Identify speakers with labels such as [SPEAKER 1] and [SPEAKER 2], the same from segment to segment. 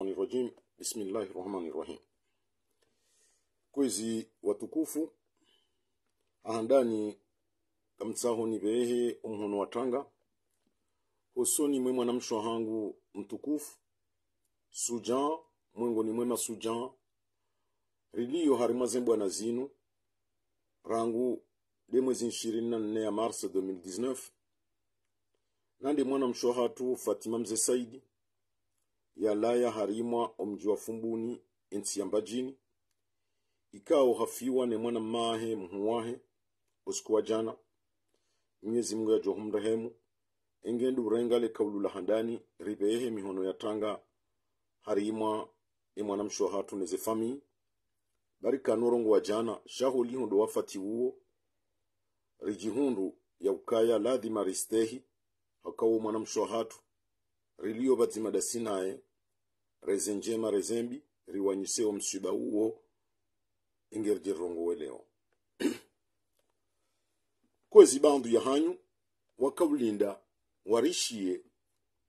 [SPEAKER 1] Rajim. Bismillahi rahmani rahim. kwezi watukufu ahandani kamtsaho ni veehe umhono wa tanga hosoni mwe mshwa hangu mtukufu sujan ni mwema sujan riliyo harimwaze bwana zinu rangu demwezi ishirini na nne ya mars 2019 nandi mshwa hatu fatima mze saidi yalaya harimwa omji wa fumbuni ensi ya mbajini ikawo hafiwa ne mwana mahe mhuwahe usiku wa jana mwezi mungu yajo humrehemu engendu kaulu la handani ribehe mihono ya tanga harimwa e mwanamsho hatu neze fami bari kanorongo wa jana shaho ndo wafati uo rijihundu ya ukaya ladhi maristehi hakawo mwanamsho hatu riliyo bazima dasinaye reze njema rezembi riwanyiseo msiba uwo ingerjerongo leo kwezi bandu hanyu wakaulinda warishie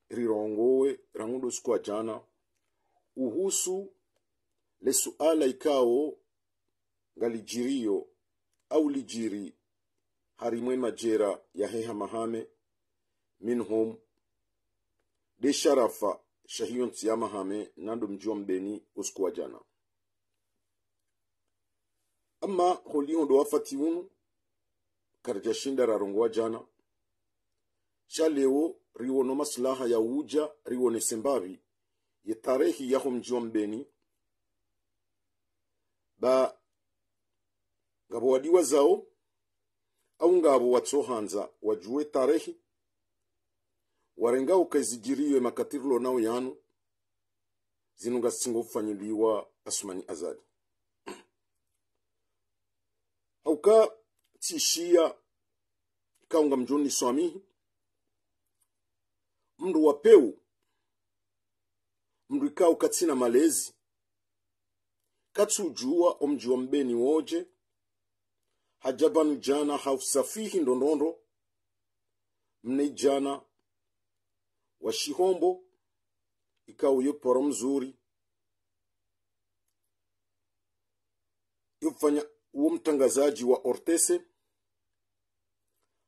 [SPEAKER 1] rirongowe rang'undo siku ajana uhusu lesuala ikao ngalijirio au lijiri harimwe majera heha mahame minhum de sharafa shahion Ntsiama Hame nando mji Mbeni usiku wa jana. Ama holiondo wafati unu karja shinda rarongwa jana sha leo riwono maslaha ya uja riwone sembavi ye tarehi yaho mji Mbeni ba ngabo wadiwa zao au ngabo watsohanza wajue tarehi warenga ukazigiriwe makatirilo nao yanu zino ngasinga fanyiliwa asumani azadi auka tishia kaunga mjuni swamihi mndu wapeu mndu ikao katsina malezi katsujuwa omji wa mbeni woje hajabanu jana hausafihi ndondondo mne jana wa Shihombo ikawa poro mzuri yofanya uwo mtangazaji wa Ortese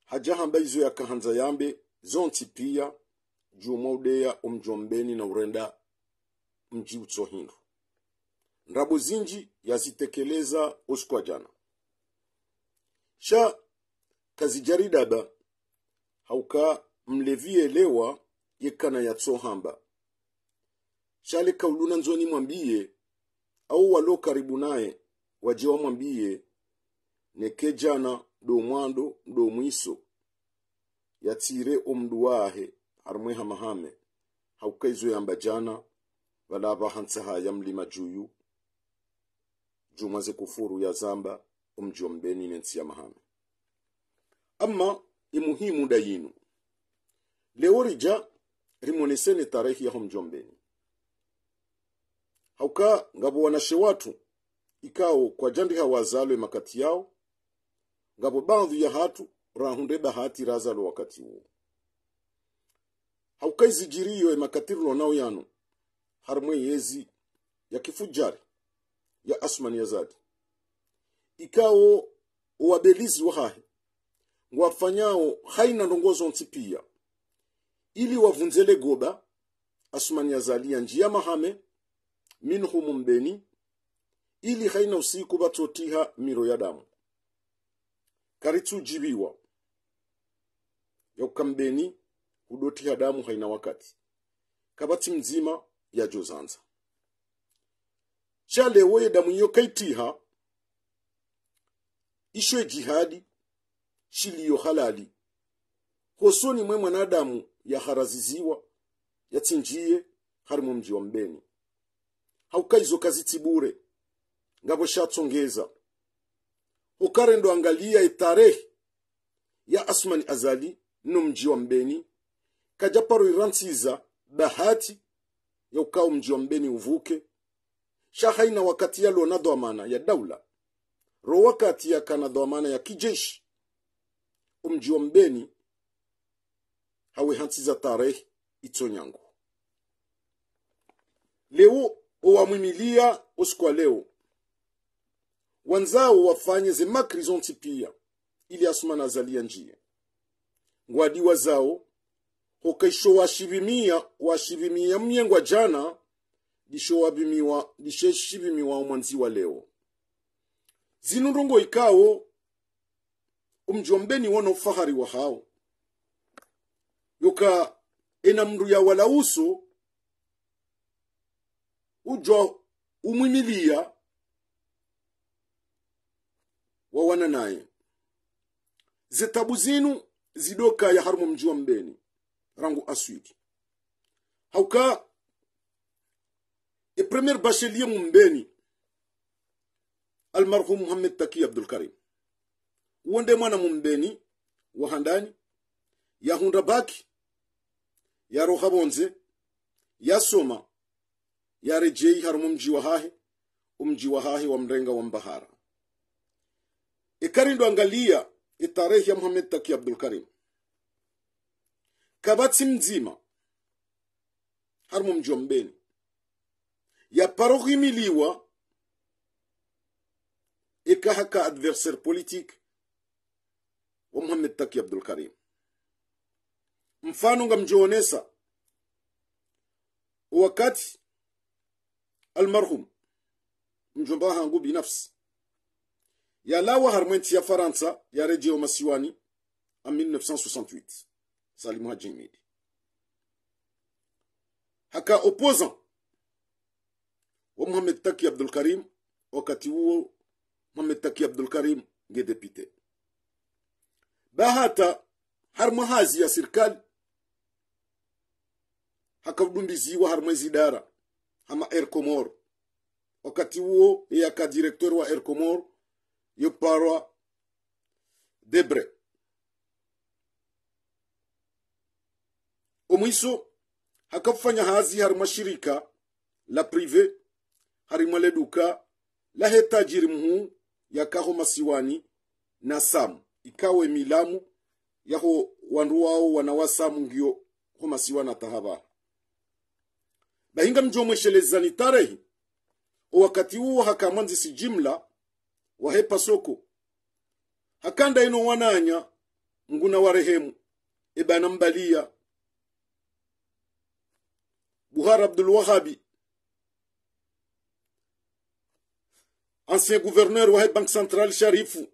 [SPEAKER 1] hajaha mbaizo yakahanza yambe zonsi pia juma udeya umjombeni na urenda mji utsohindu ndabo zinji yazitekeleza usikwa jana sha kazijaridaba hauka mlevielewa yekana yatsohamba shale kauluna nzoni mwambiye au walo karibu naye waje wamwambiye neke jana domwando mdomwiso yatsire omndu wahe harumwe hamahame haukaizoyamba jana valava hantsaha ya mlima juyu jumwaze kufuru ya zamba omji mbeni nensi ya mahame amma imuhimu dayinu leorija rimoneseni tarehi yaho mjombeni hauka ngabo wanashe watu ikao kwa jandiha wazalwe makati yao ngabo badhu ya hatu rahunde hati razalo wakati huo haukaizijiriyo emakatirilo nao yanu harumwe yezi ya kifujari ya asmani ya zadi ikawo uwabelizi wahahe ngwafanyao haina ndongozo ntipia pia ili wavunzele goba asumani yazalia njia mahame minhumu mbeni ili haina usiku batotiha miro ya damu karitsujibiwa yauka mbeni hudotiha damu haina wakati kabati mzima yajozanza chalewoye damu iyo kaitiha ishwe jihadi shiliyo halali hosoni mwe mwanadamu yaharaziziwa yatsinjiye mu mji wa mbeni haukaizo kazitsi bure ngabo shatsongeza ukarendo angalia etarehe ya asmani azali no mji wa mbeni kajaparo iransiza bahati ya ukao mji wa mbeni uvuke shahaina wakati yalo na dhamana ya daula ro wakati yakana dhamana ya kijeshi umji wa mbeni hawehantsiza tarehe itso nyango leo owamwimilia osikwa leo wanzao wafanye zemakrizonti pia ili asumana azalia njia ngwadiwa zao hokaisho washivimia washivimia myengwa jana disheshivimiwa disho mwanziwa leo zinurungo ikawo umji wa mbeni wona ufahari wa hao yoka ena mndu ya walauso ujwa umwimilia wawana naye zetabu zinu zidoka ya harumu mjua mbeni rangu aswidi hauka e premier bachelier mu mbeni almarhum muhammed taki abdulkarim uwonde mwana mu mbeni wahandani yahunda baki yaroha bonze yasoma yarejei harimo mji wa hahe umji wa hahe wa mrenga wa mbahara ikarindo angalia itarehi ya muhamed taki abdulkarim kabatsi mzima harimo mji wa mbeni yaparohimiliwa ikahaka adversaire politique wa muhamed taki abdulkarim mfano ngamjionesa wakati almarhum mjomba hangu binafsi yalawa harmwenti ya faransa ya rejeo masiwani en 1968 salimu haji haka opposant wa muhamed taki abdulkarim wakati huo muhamed taki abdulkarim karim ngedepite bahata harmahazi ya serikali hakadundiziwa harmwezi idara ama Air Wakati huo yeye aka director wa Air Comore yoparwa Debre. Omwiso hakafanya hazi hari la prive harimwaleduka leduka la hetajiri mhu yakaho masiwani na samu ikawe milamu yaho wandu wao wanawasamu ngio ho masiwana tahabara bahinga mjomweshelezani tarehi wakati huo hakamwanzisi jimla wahepa soko hakanda ino wananya nguna warehemu ebana mbalia buhar abdul wahabi ancien gouverneur wa bank central sharifu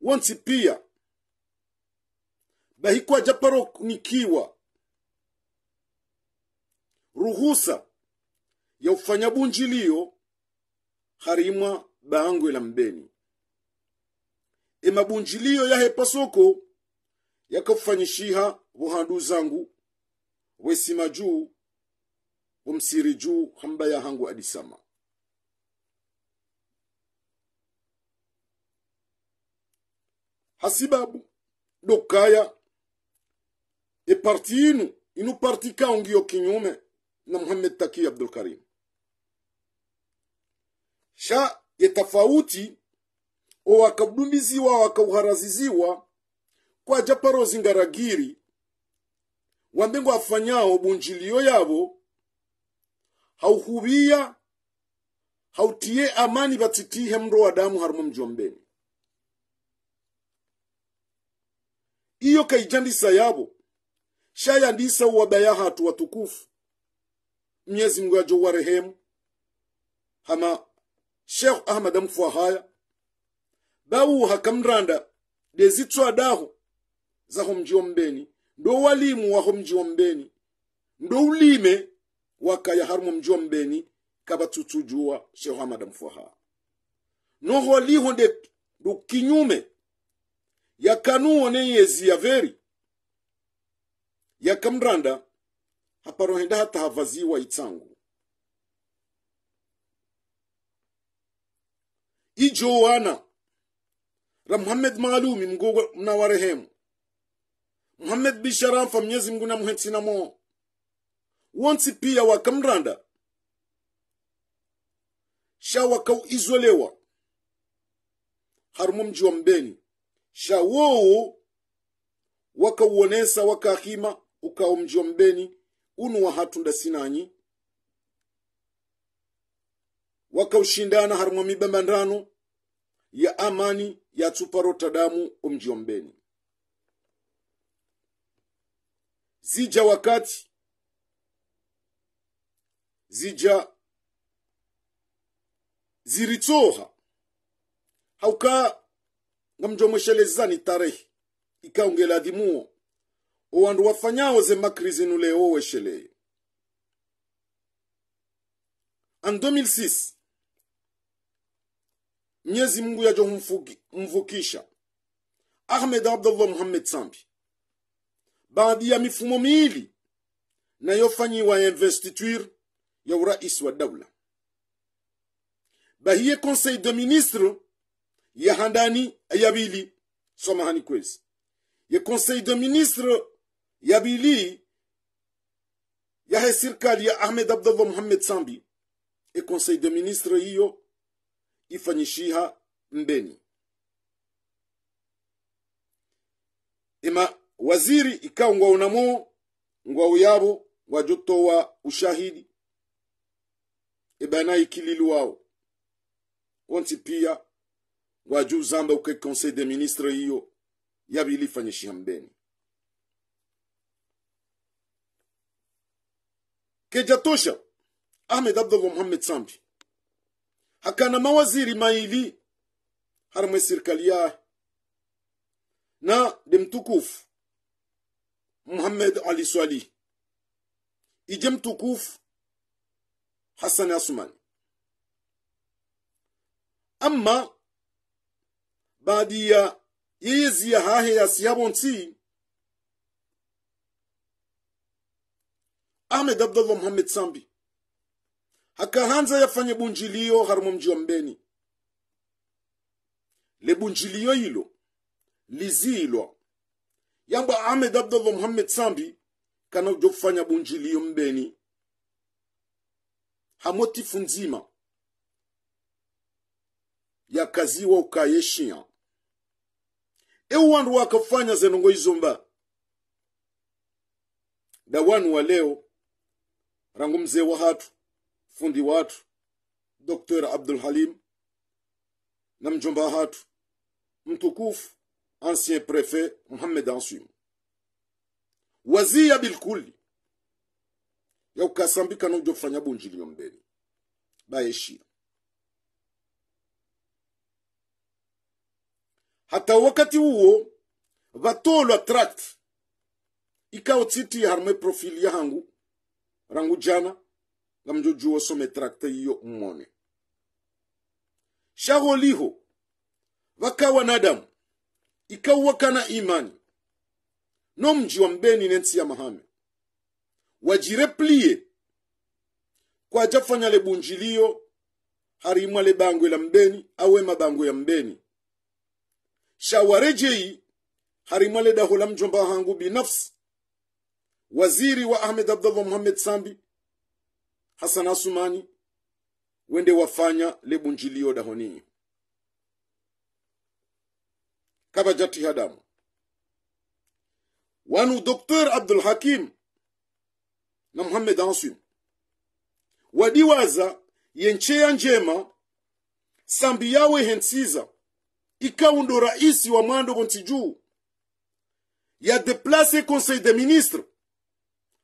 [SPEAKER 1] wansi pia bahikwa nikiwa ruhusa ya ufanya ufanyabunjilio harimwa bangwe la mbeni emabunjilio yahe pasoko yakafanyishiha vuhandu zangu wesima juu womsiri juu hamba ya hangu adisama hasibabu dokaya e inu inu parti kaungiyo kinyume na Muhammad Taki Abdul Karim. Sha ye tofauti o wakabumiziwa wakauharaziziwa kwa japaro zingaragiri wambengo afanyao bunjilio yabo hauhubia hautie amani batsitihe mro wa damu harumu mjombeni iyo kaijandisa yabo shayandisa uwabaya hatu watukufu Mwenyezi Mungu ajowa rehemu hama Sheikh Ahmad amkufwa haya bawu hakamranda dezitwa daho zaho mji mbeni ndo walimu waho mji mbeni ndo ulime wakaya harumu mji mbeni kaba tutujua Sheikh Ahmad amkufwa haya noho liho nde ndo kinyume yakanuo neyezi yezi ya veri yakamranda haparohenda hata havaziwa itsangu ijo wana ra muhamed maalumi mgogwa na warehemu muhammed bisharafa mnyezi mngu namuhetsinamo wansi pia wakamranda shawakau izolewa harumo mji wa mbeni shawowo wakauonesa wakahima ukao mji wa mbeni wa hatunda sinanyi wakaushindana harumwa mibambandano ya amani ya rottadamu omji wa mbeni zija wakati zija ziritsoha hauka ngamjomweshelezani tarehe ikaongela dhimuo owandu wafanyawo zemakri zinu leo wesheleyo an 2006 mnyezi mungu yajo humvukisha ahmed abdullah muhammed sambi baadhi ya mifumo miili nayofanyiwa investiture ya urais wa daula bahiye conseil de ministre yahandani yabili somahani kwezi ye conseil de ministre yabili yahe serikali ya ahmed abdallah muhammed sambi e conseil de ministre hiyo ifanyishiha mbeni ima waziri ikawo ngwaunamo ngwau yabo ngwajotowa ushahidi ebana ikililu wao wonti pia ngwaju uzamba uke conseil de ministre hiyo fanyishiha mbeni kejatosha ahmed abdullah muhammad sambi hakana mawaziri maili harimwe serikali yahe na de mtukufu muhammed ali swali ije mtukufu hassan asumani amma baadi ya yeye ziya hahe ya siyabonsi Ahmed Abdullah Muhammad Sambi hakahanza yafanye bunjilio harumu mji wa Mbeni lebunjiliyo ilo lizilwa yamba Ahmed Abdullah Muhammad Sambi kana ujofanya bunjilio Mbeni hamotifu nzima yakaziwa ukayeshia eu wandu wakafanya zenongo izomba da wanu wa leo rangu mzee wa hatu fundi watu Dr. Abdul Halim na mjomba hatu mtukufu ancien prefet muhamed Ansum wazia bilkuli ya ukasambika na ujo fanya bunjili yombeni baeshira hata wakati huo vatolwa tract ikaotsiti harme profili ya hangu rangu jana nga mjojuwa so trakta iyo mmone shaholiho liho vaka wanadamu ikauwa imani no mji wa mbeni nensi ya mahame wajireplie kwa jafanya lebunjilio harimwa lebangwe la mbeni awe mabangwe ya mbeni shawarejei harimwa ledaho la mjomba hangu binafsi waziri wa Ahmed Abdallah Muhammad Sambi Hassan Asumani wende wafanya lebunjilio dahoni kaba jati hadamu wanu Dr Abdul Hakim na Muhammad Ansum wadiwaza yencheya njema sambi yawe hensiza ikaundo raisi wa mwando bonti ya deplace conseil des ministres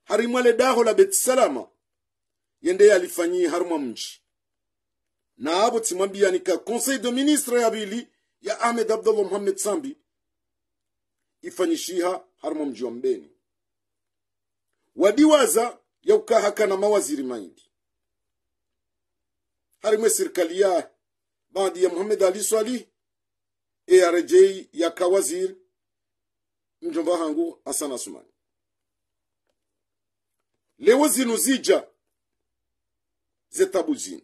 [SPEAKER 1] harimwale daho la betisalama yendeye alifanyiye harumwa mji na abo tsimwambiyanika conseil de ministre bili ya ahmed abdallah muhammed sambi ifanyishiha harumwa mji wa mbeni wadiwaza yaukahaka na mawaziri maindi harimwe serikali ya baadi ya muhammed ali swalih ya yakawaziri mjomba hangu hassan asumani leo zinu zija zetabu zinu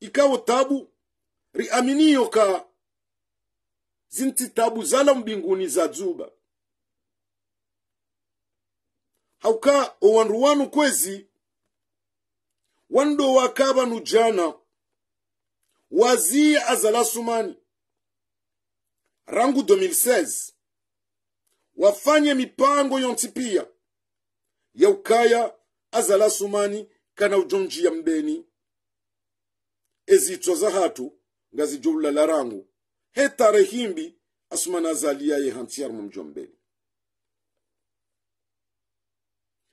[SPEAKER 1] ikawo tabu riaminiyo ka zinti tabu zala mbinguni za dzuba hauka owandu wanu kwezi wando wakaba nujana waziye azala sumani rangu 2016 wafanye mipango yonti pia yaukaya azala sumani kana ujonjiya mbeni ezitso za hatu nga zijoulala rangu hetare himbi asumana azaliyaye hantsiyarumu mjo mbeni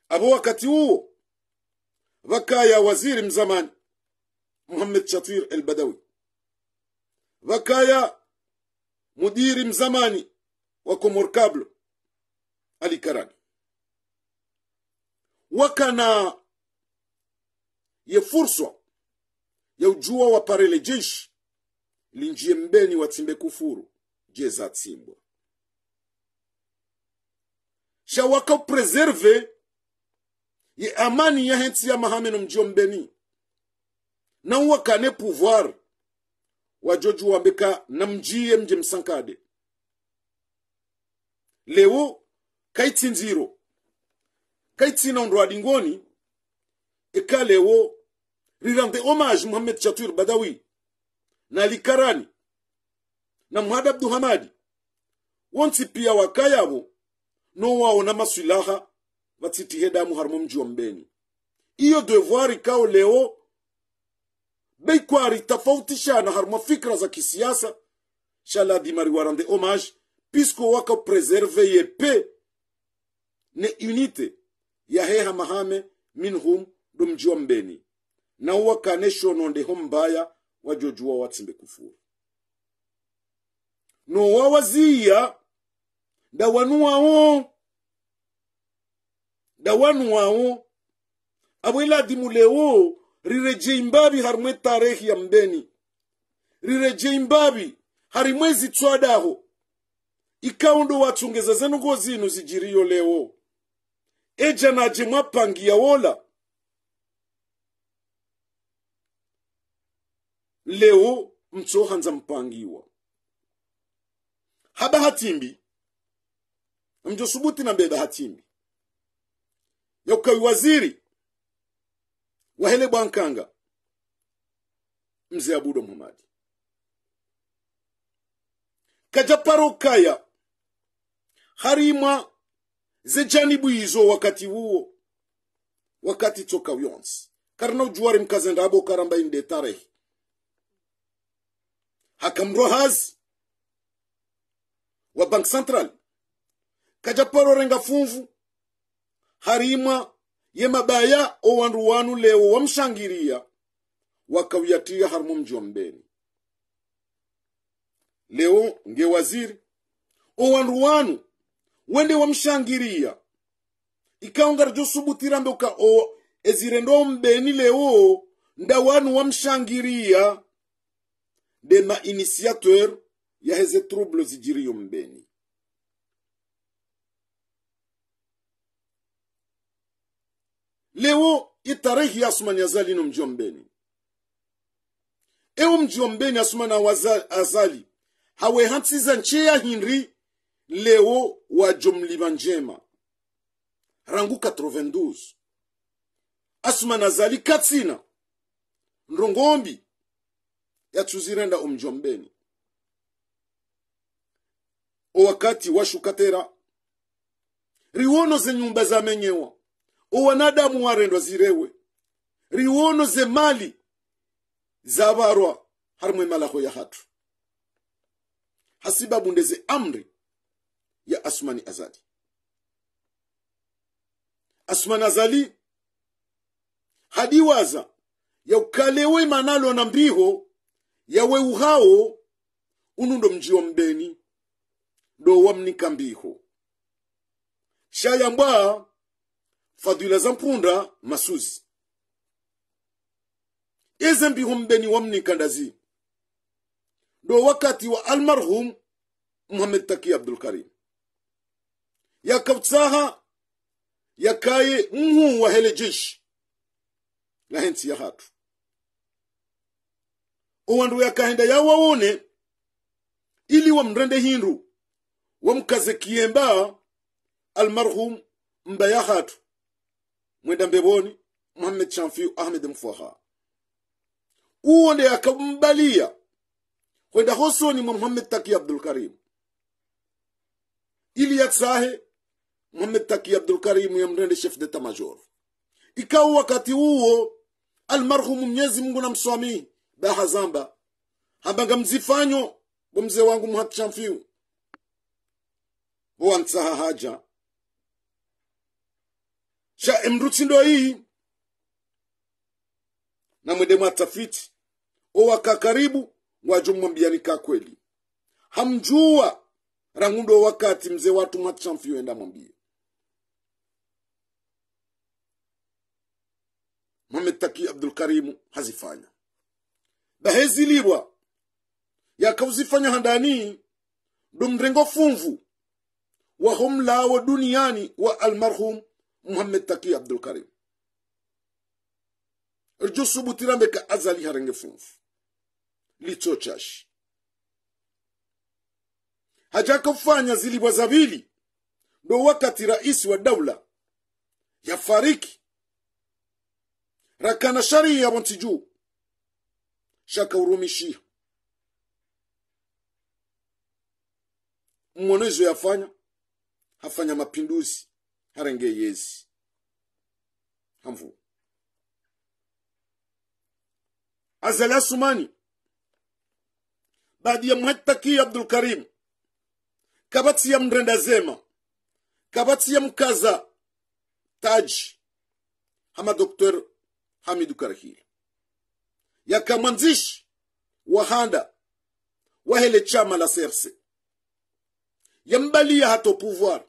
[SPEAKER 1] abo wakati huo vakaya waziri mzamani muhammed shatir el badawi vakaya mudiri mzamani wa komorkablo alikarani wakana yefurswa furswa ya ujua waparele jeshi linjie mbeni watsimbe kufuru je zatsimbwa shawaka wakapreserve ye amani ya hentsi ya mahameno mjio mbeni na wakane pouvoir wajoju wambeka na mjie mje msankade leo kaitsinziro kaitsina ondo adingoni ekalewo rirande homage mohamed chatur badawi na likarani na mhada abduhamadi wonsi pia wakayavo nowaona maswilaha vatsitihe damu harimo mji wa mbeni iyo devoir ikao leo beikwari na harmo fikra za kisiasa shaladimari warande homage puisque waka preserve ye pe ne unité yaheha mahame minhum domjiwa mbeni na uwakane shonondeho mbaya wajojuwa watsimbe kufuru nowawaziya dawanuwawo dawanuwawo abweladimulewo rireje imbabi harimwe tarehi ya mbeni rireje imbabi harimwe zitswadaho ikaundo watsongeza zenugo zinu zijiriyo lewo eja naje mwapangia wola leo mtsohanza mpangiwa haba hatimbi mjo subuti na mbeba hatimbi waziri wahele bwankanga mzee abudo muhamadi kaja parokaya harimwa zijanibu hizo wakati huo wakati toka yons karna ujuwari mkazendabo karamba inde tarehi hakam hazi wa bank central renga funvu harimwa ye mabaya owandu wanu lewo wamshangiria wakawiyatiya harimo mji wa mbeni leo nge waziri owandu wanu wende wamshangiria ikaonga rajosubutira ndoka o ezirendo mbeni lewo nda wanu wamshangiria de ma initiateur ya heze trouble zijiriyo mbeni leo itarehi asumani nyazali no mbeni ewo mjombeni asuma na wazali, azali hawe hantsiza nche ya hinri leo wa jumliba njema rangu 92 asuma nazali katsina ndongombi yatuzirenda omjombeni owakati washukatera riwono ze nyumba zamenyewa owanadamu warendwa zirewe riwono ze mali zavarwa harimwe malako ya hatu hasibabu ndeze amri ya Asmani Azali. Asmani Azali hadiwaza ukalewe manalo na mbiho yawe uhao unundo mji wa mdeni do wamnika mbiho shayambwa fadhila za mpunda masuzi eze mbiho mbeni wamnika ndazi do wakati wa almarhum muhamed taki abdul karim wa yakaye nhun wahelejishi ya hatu uwandu yakahenda yawaone ili mrende hindu wamkaze kiyemba almarhum mba hatu mwenda mbeboni muhammed shamfiu ahmed mfuaha uwonde yakambalia kwenda hosoni mwa muhammed taki Karim ili yatsahe Muhammad Taki Abdul Karim ya mrende chef de major. Ikawa wakati huo almarhumu Mwenyezi Mungu na mswami baha zamba habanga mzifanyo bo mzee wangu mhatshamfiu bo antsaha haja sha ndo hii na mwende mwatafiti owaka karibu wajumwambiani ka kweli hamjua rangundo wakati mzee watu mwatshamfiu enda mwambie mohamed taki abdul karimu hazifanya ya yakauzifanya handani dumdrengo funvu wa waho mlawo duniani wa almarhum muhammad taki abdul karim rjo subutirambe ka azali harenge funvu litso chashi kufanya zilibwa zabili ndo wakati rais wa Ya fariki rakana sharia juu shaka urumishia mwonezo yafanya hafanya mapinduzi harenge yezi hamvu azali asumani badi ya mhataki abdul karim kabati ya mrenda zema kabati ya mkaza taji ama doktor hamidu karahili ya mwanzishi wa handa wahele chama la crc yambalia hato pouvoir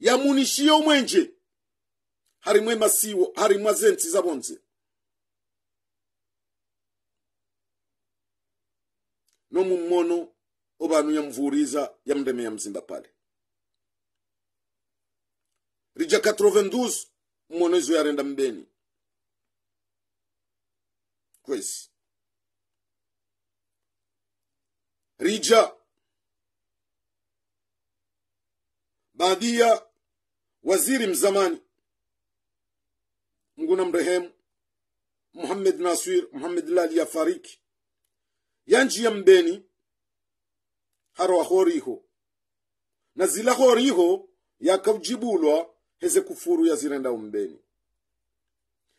[SPEAKER 1] yamunishie umwenje harimwe masiwo harimwa zensi zabonze nomummono obanu yamvuriza ya mzimba pale rija 92 mmono izo yarenda mbeni kwesi rija baadhi waziri mzamani mguna mrehemu muhammed nasir muhammed lali ya fariki yanjiya mbeni harwa horiho na zila horiho yakavjibulwa heze kufuru zirenda umbeni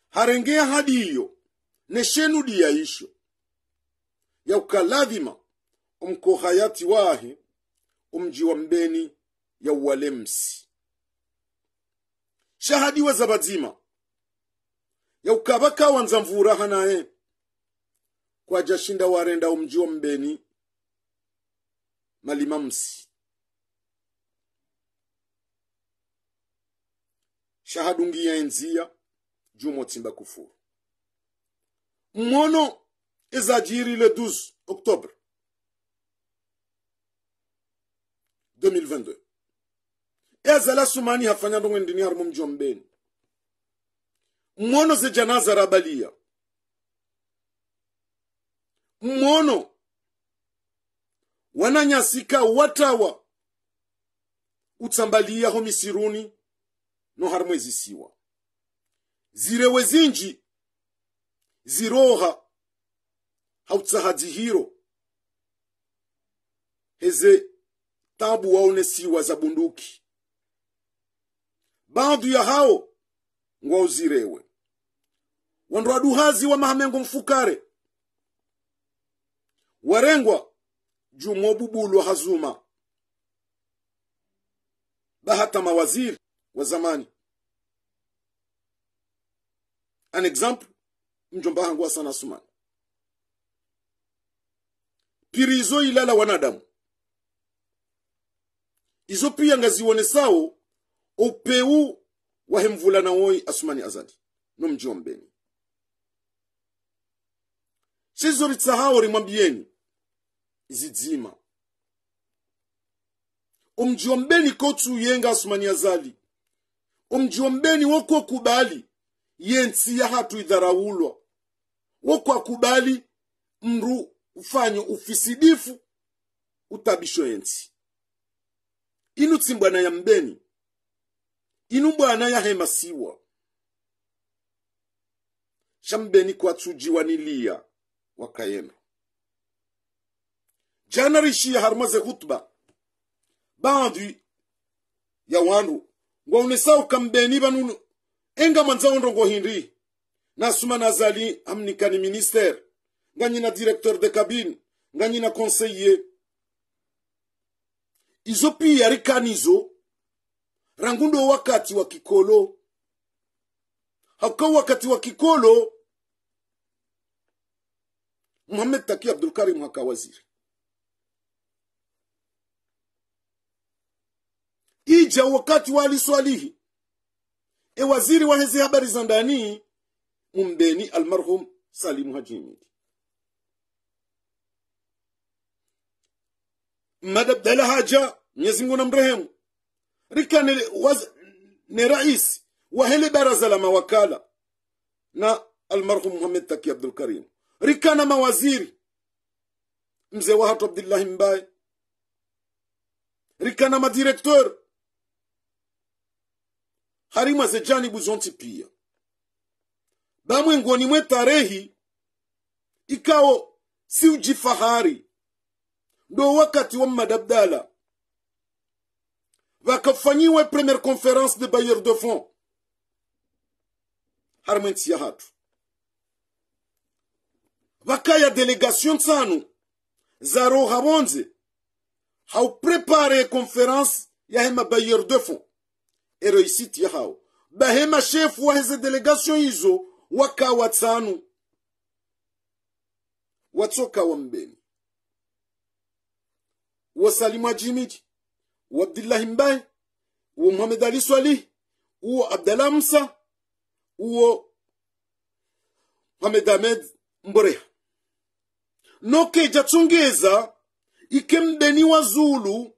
[SPEAKER 1] harengea hadi hiyo neshenu diyaisho yauka umko hayati wahi umji wa mbeni ya uwalemsi shahadiwa za ya ukabaka wanza mvuraha naye kwajashinda warenda umji wa mbeni malimamsi shahadungiya enziya jumotsimba kufuru Mon nom est Zadiri le 12 octobre 2022. ezala sumani hafanya dongo ndini harmo mjombeni mmono ze janaza rabalia mmono wananyasika watawa utsambaliyaho misiruni no harimo zirewe zinji ziroha hiro heze tabu waone za bunduki baadhi ya hao ngwauzirewe wandwaduhazi wa mahamengo mfukare warengwa jumobubulwa hazuma bahata mawaziri wa zamani an example mjomba wangu sana Asumani. Piri izo ilala wanadamu izo pia ngaziwone sawo upeu wahe mvulana Asumani Azadi no mji wa Mbeni sizo ritsahawo rimwambiyeni izidzima umji Mbeni kotsu yenga Asumani Azadi umji wokokubali Mbeni woko kubali ya hatu idharaulwa wokwakubali mndu ufanye ufisidifu utabisho yensi inu tsimbwana ya mbeni inu bwana siwa shambeni kwatsujiwa niliya wakayena jana rishia harmaze hutba bandu ya wandu ngwaune sauka mbeni vanunu ndongo hindi nasuma nazali ni ministere nganyi na directeur de cabine nganyi na conseiller izo pia ari rangundo wakati wa kikolo hauka wakati wa kikolo muhamed taki Karim haka waziri ija wakati wa aliswalihi e waziri hezi habari za ndani أمبيني المرحوم سليم هجيمي مدب دلها حاجة نيزنغونا مرهم ركان وز نرئيس وهل برز لما وكالة نا المرحوم محمد تكي عبد الكريم ركان ما وزير مزي وهات عبد الله مباي ركان ما ديريكتور harima ze janibu zonti namwe ngoni mwe tarehi ikao si ujifahari ndo wakati wa madabdala vakafanyiwe première conference de bailleur de fond harmwentsiya hatu vakaya delegation tsanu hau prepare conference ya yahema bailleur de fond eroisiti yahao bahema shefu waheze delegation izo waka watanu watoka wa mbeni wasalimwa wa Abdullah mbaye uwo Muhammad ali swali uwo abdallah musa uwo muhamed ahmed Mbore noke jatungeza ike mbeni wa zulu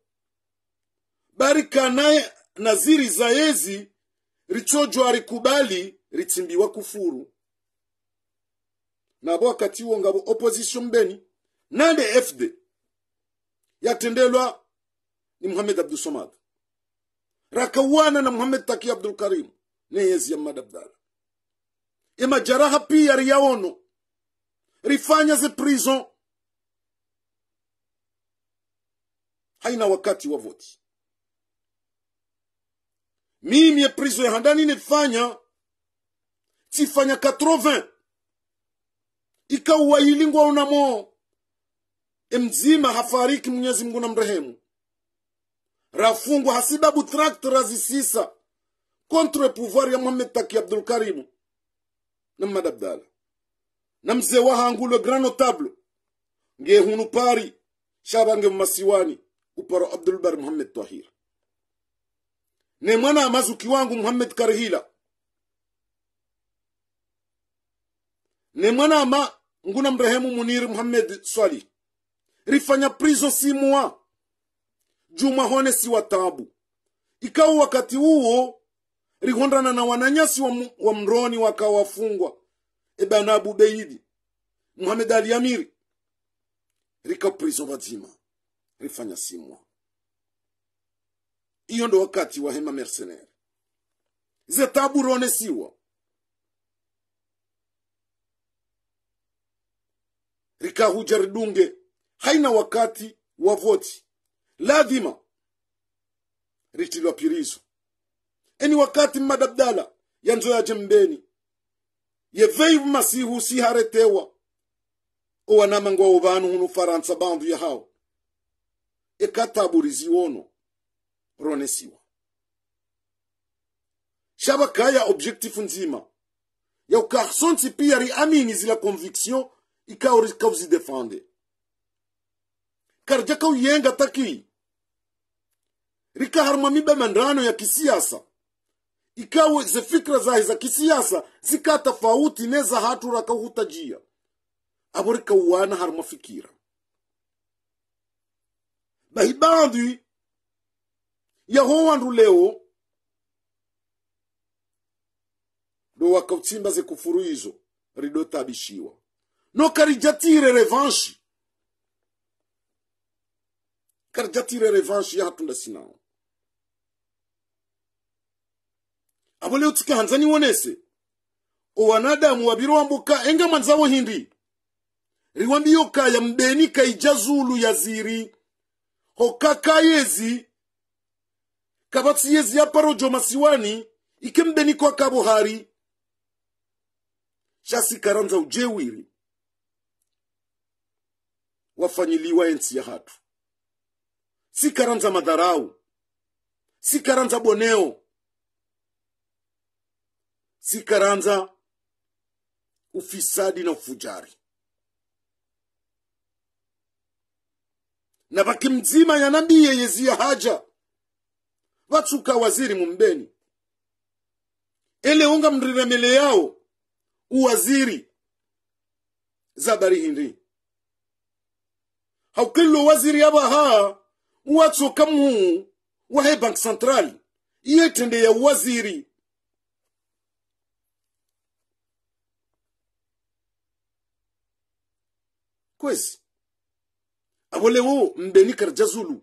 [SPEAKER 1] barikanaye naziri za yezi richojwa ritsimbiwa kufuru nabo wakati wo ngabo opposition mbeni nande fd yatendelwa ni muhamed somad rakawana na muhamed taki abdul karim neyezi yamadabdala emajaraha pia riyaono rifanya ze prison haina wakati wa voti mimi ya prison ya handani nifanya tifanya 80 ikawa ilingwa unamo emzima hafariki mwenyezi mungu na mrehemu rafungwa hasibabu trakt razisisa contre pouvoir ya mohamed taki abdul Karim na mmadabdala na mzee hangu le grand notable hunu pari shabange mumasiwani uparo Bar muhammed tahir ne mwana amazuki wangu muhammed karhila ne mwanama nguna mrehemu muniri muhammed swali rifanya prizo simwa juma hone si watabu ikawa wakati huo rihondana na wananyasi wa, wa mroni wakawafungwa ebana Beidi muhamed ali amiri rika prizo vazima rifanya simwa iyo ndo wakati wa hema mercenaire zetabu rone siwa rikahujaridunge haina wakati wa voti lazima ritilwa pirizo eni wakati mmadabdala yanzo yaje mbeni yeveivu masihu siharetewa owanamangwa ovanu hunu faransa bandu yahao ekataburiziwono ronesiwa shabakaya objektifu nzima yaukahsonsi pia riamini zila conviction ikawuri kawsi defande karjaka yenga taki rika mibe mandrano ya kisiasa ikawe ze fikra zahe za kisiasa zika tofauti ne za hatu rakauhutajia abo rikauwana harma fikira bahibandwi yahowandu leo do wakauchimba ze kufuru hizo ridotabishiwa nokarijatire revanshi karijatire revanshi yahatunda sinawo abo ah, leo tsikahanza niwonese owanadamu wabirowambuka engama manzawo hindi riwambiyo kaya mbeni kaija zulu yaziri hokakayezi kavatsiyezi yaparojo masiwani ikembeni kwakabohari karanza ujewiri wafanyiliwa ensi ya hatu sikaranza madharau sikaranza boneo sikaranza ufisadi na ufujari na vakimzima yanambiye yeziya haja vatsuka waziri mumbeni ele unga mriremele yao uwaziri zabari hindi hawkillo waziri yabaha watso wa wahe bank central yetende ya waziri kwezi abolewo mbeni karjazulu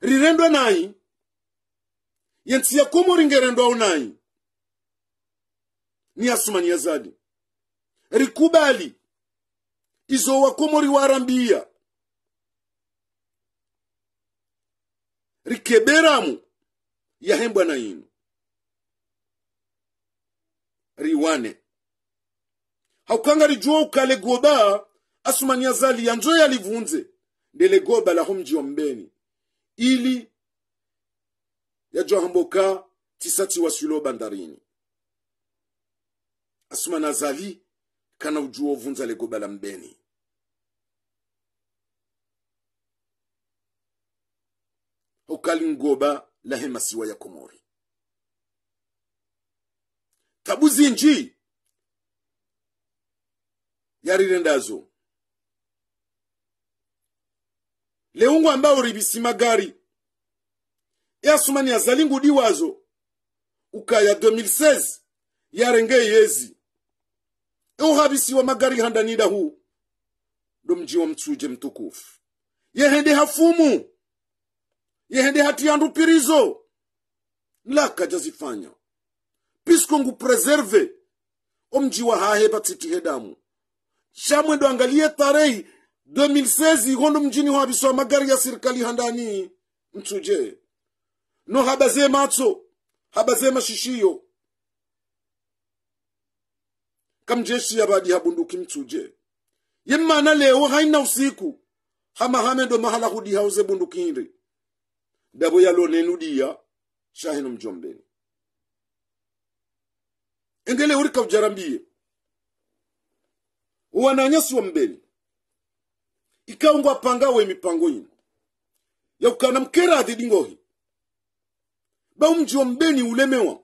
[SPEAKER 1] rirendwa nai nayi yentsiya komo ngerendwawo nayi ni asumani yazadi rikubali izo wakomori warambia rikeberamu yahembwa na inu riwane haukanga rijuwa ukale goba asumania zali yanjo yalivunze ndele goba laho mjiwa wa mbeni ili yajwa hamboka tisati wasulo bandarini asumana zali kana ujuwa uvunza legoba la mbeni ukalingoba lahe siwa ya komori tabu zinji yarirendazo leungu ambao ribisima magari yasumani azalingu diwazo ukaya 2016 yarenge yezi wa magari handanida huu ndo mji wa mtsuje mtukufu yehende hafumu yehende hati hatuyandupirizo nlaka jazifanya ngu preserve omji wa hahe hedamu damu shamwendo angalie tarehi 2016 ihondo mjini hwaviswa magari ya serikali handani mtuje no habaze matso habaze mashishiyo kamjeshi ya yabadi habunduki mtsuje yemmana leo haina usiku hamahame ndo mahala hudi hauze bunduki hindi dabo yalo nenudiya shahinum jombeni engele uri kaw jarambiye uwananyasiwa mbeni ikawngwa pangawe mipango yino yakukana mkeradhi dingohi baumjwa mbeni ulemewa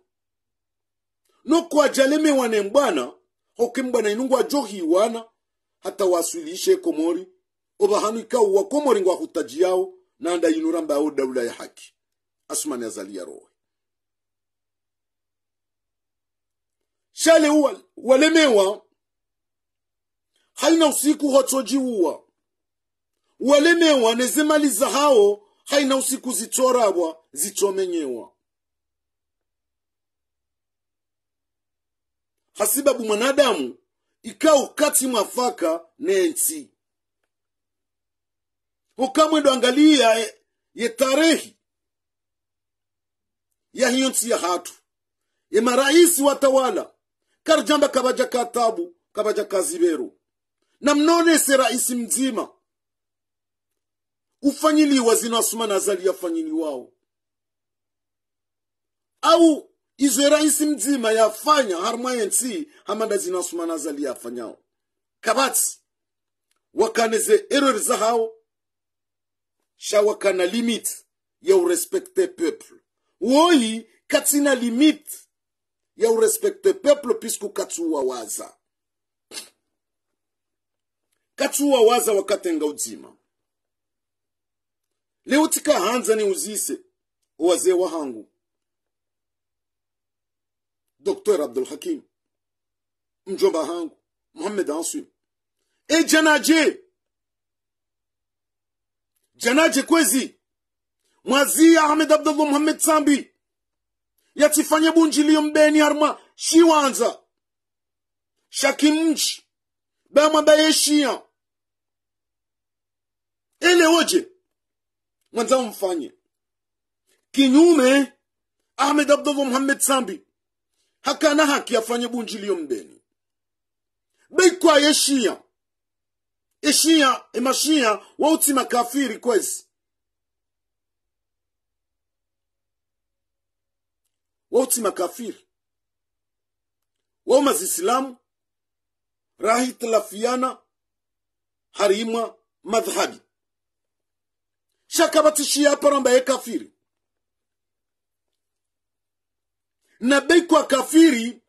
[SPEAKER 1] nokwajalemewa ne mbwana hoke mbwana johi wana hata wasulishe komori oba hanu ikawu wa komori ngwa kutaji yao nanda yinuramba au daula ya haki asmani ya roe shale uwa walemewa haina usiku hotojiuwa walemewa nezemali zahao haina usiku zitorabwa zichomenyewa hasibabu mwanadamu ikao kati mwafaka nensi ukamwendo angalia ye, ye tarehi ya hiyo nsi ya hatu ye maraisi watawala karjamba kabaja katabu kabaja kaziberu na mnonese raisi mzima ufanyiliwa zinasuma na zali wao au izwe raisi mzima yafanya harmayensi hamanda zinasuma na yafanyao kabati wakaneze erori hao shawaka na limite ya urespecte peuple woyi katina limite ya urespecte peuple pisku katsuwawaza katsuwawaza wakatenga uzima leo hanza ni uzise wazee wahangu dr abdul hakim mjomba hangu Ansu, answi ejanaje Janaje Kwezi, Mwazia Ahmed Abdullah Muhammad Sambi, yatifanye bunjilio mbeni harma shiwanza shakimji bama bayeshia Elewoje oje mwanza mfanye kinyume Ahmed Abdullah Muhammad Sambi hakana haki afanye bunjilio mbeni beikwa yeshia eshiya emashia wauti makafiri kwezi wauti makafiri wau rahi rahitilafiana harimwa madhhabi shaka batishiya paramba ye kafiri na beikwa kafiri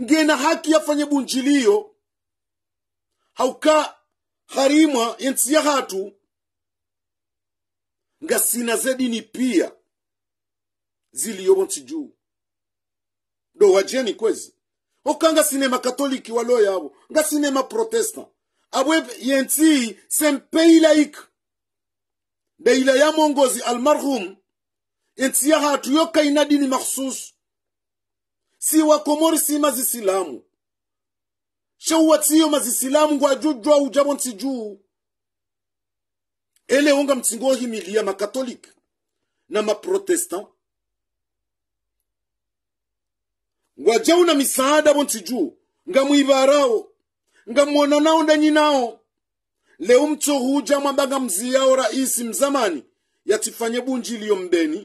[SPEAKER 1] ngena haki yafanye bunjilio hauka harimwa yensi ya hatu nga sina zedini pia ziliyobo nsi juu do wajeni kwezi okanga sinema katoliki walo yabo nga sinema protestant abwe yensi sempei deila ya mongozi almarhum yensi ya hatu yokaina dini makhsus si wakomori si mazisilamu shewuwatsiyo mazisilamu ngu ajujwa ujapo ntsiju ele onga mtsingo ohimiliya makatolika na maprotestan ngwajau na misaada abo ntsiju ngamwibarawo ngamwonanawo ndanyinao leo mtso huja mziyao raisi mzamani yatifanye bunjiliyo mbeni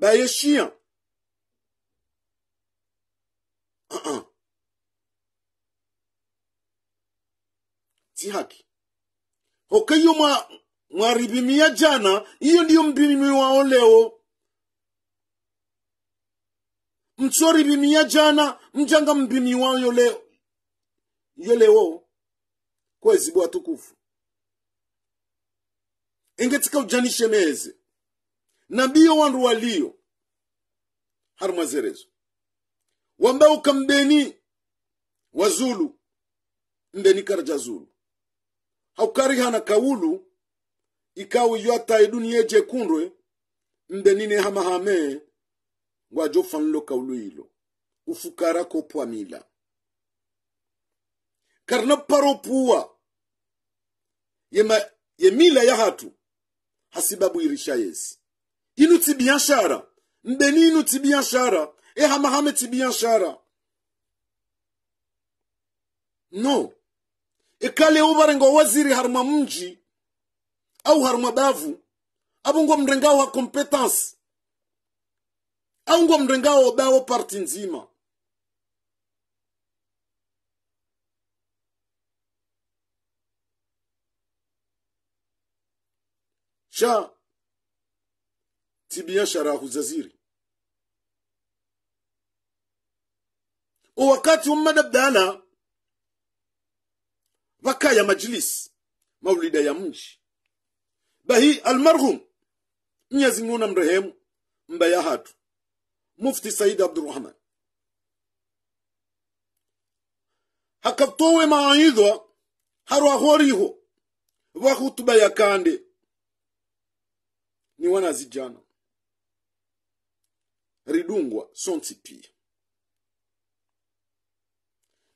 [SPEAKER 1] bayeshia uh ah, -uh. Ah. si haki hokeyo mwa mwaribimia jana hiyo ndiyo mbimi wao leo msoribimia jana mjanga mbimi wao leo iyo leo kwezi bwa tukufu ingetika ujanishe meze nabiyo wandu waliyo harumwazerezo wambao kambeni wazulu mbeni karja zulu hakukarihana kaulu ikawu yota na eje kunrwe mbe nine hamahame ngwajo fanlo kaulu ilo ufukara ko pwamila karna paro puwa yema yemila ya hatu hasibabu irisha yesi inu ti biashara ni inu ti biashara e hamahame ti biashara no ikhale uvarenga waziri harma mji au haruma davu wa competence au kompetansi aungwa wa odawo parti nzima sha tibiashara ya huzaziri wakati umma dabdala wakaa ya majlis maulida ya mji bahi almarhum mnyezi mnguna mrehemu mbaya hatu mufti said abdurrahman hakatowe mawaidhwa harwahoriho wa hutuba ya kande ni wanazijana ridungwa sonsi pia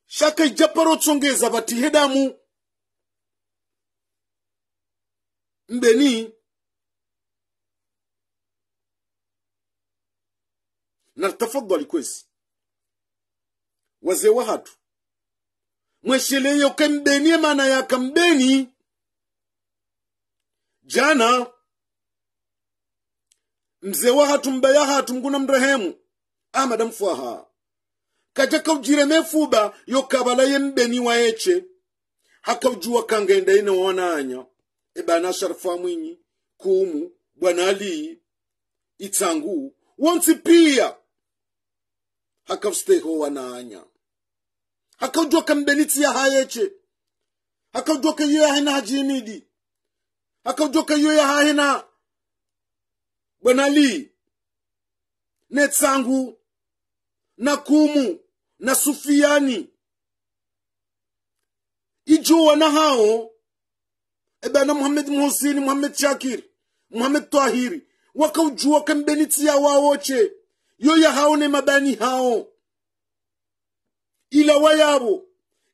[SPEAKER 1] shaka ijaparo tsongeza vatihedamu mgbe nii na tafadhali kwezi wazee wa hatu mbeni maana yaka mbeni jana mzee wahatu hatu mbaya hatu mguna mrehemu amada ah, mfwaha kajaka ujiremefuba yokabala ye mbeni waeche haka ujuwa kangendaine wawananya ebana sharifa mwinyi kumu bwana alii itsangu wontsi piya hakavstehowa naanya hakaudyoka mbenitsi yahayeche hakaujoka iyo yahena hajimidi hakaudyoka iyo yahahena bwana ali netsangu na kumu na sufiani ijuwa na hao ebana muhamed muhusini muhamed shakir muhamed twahiri wakaujua kambelitsi ya wawoche yo yahao ne mabani hao ilawa yabo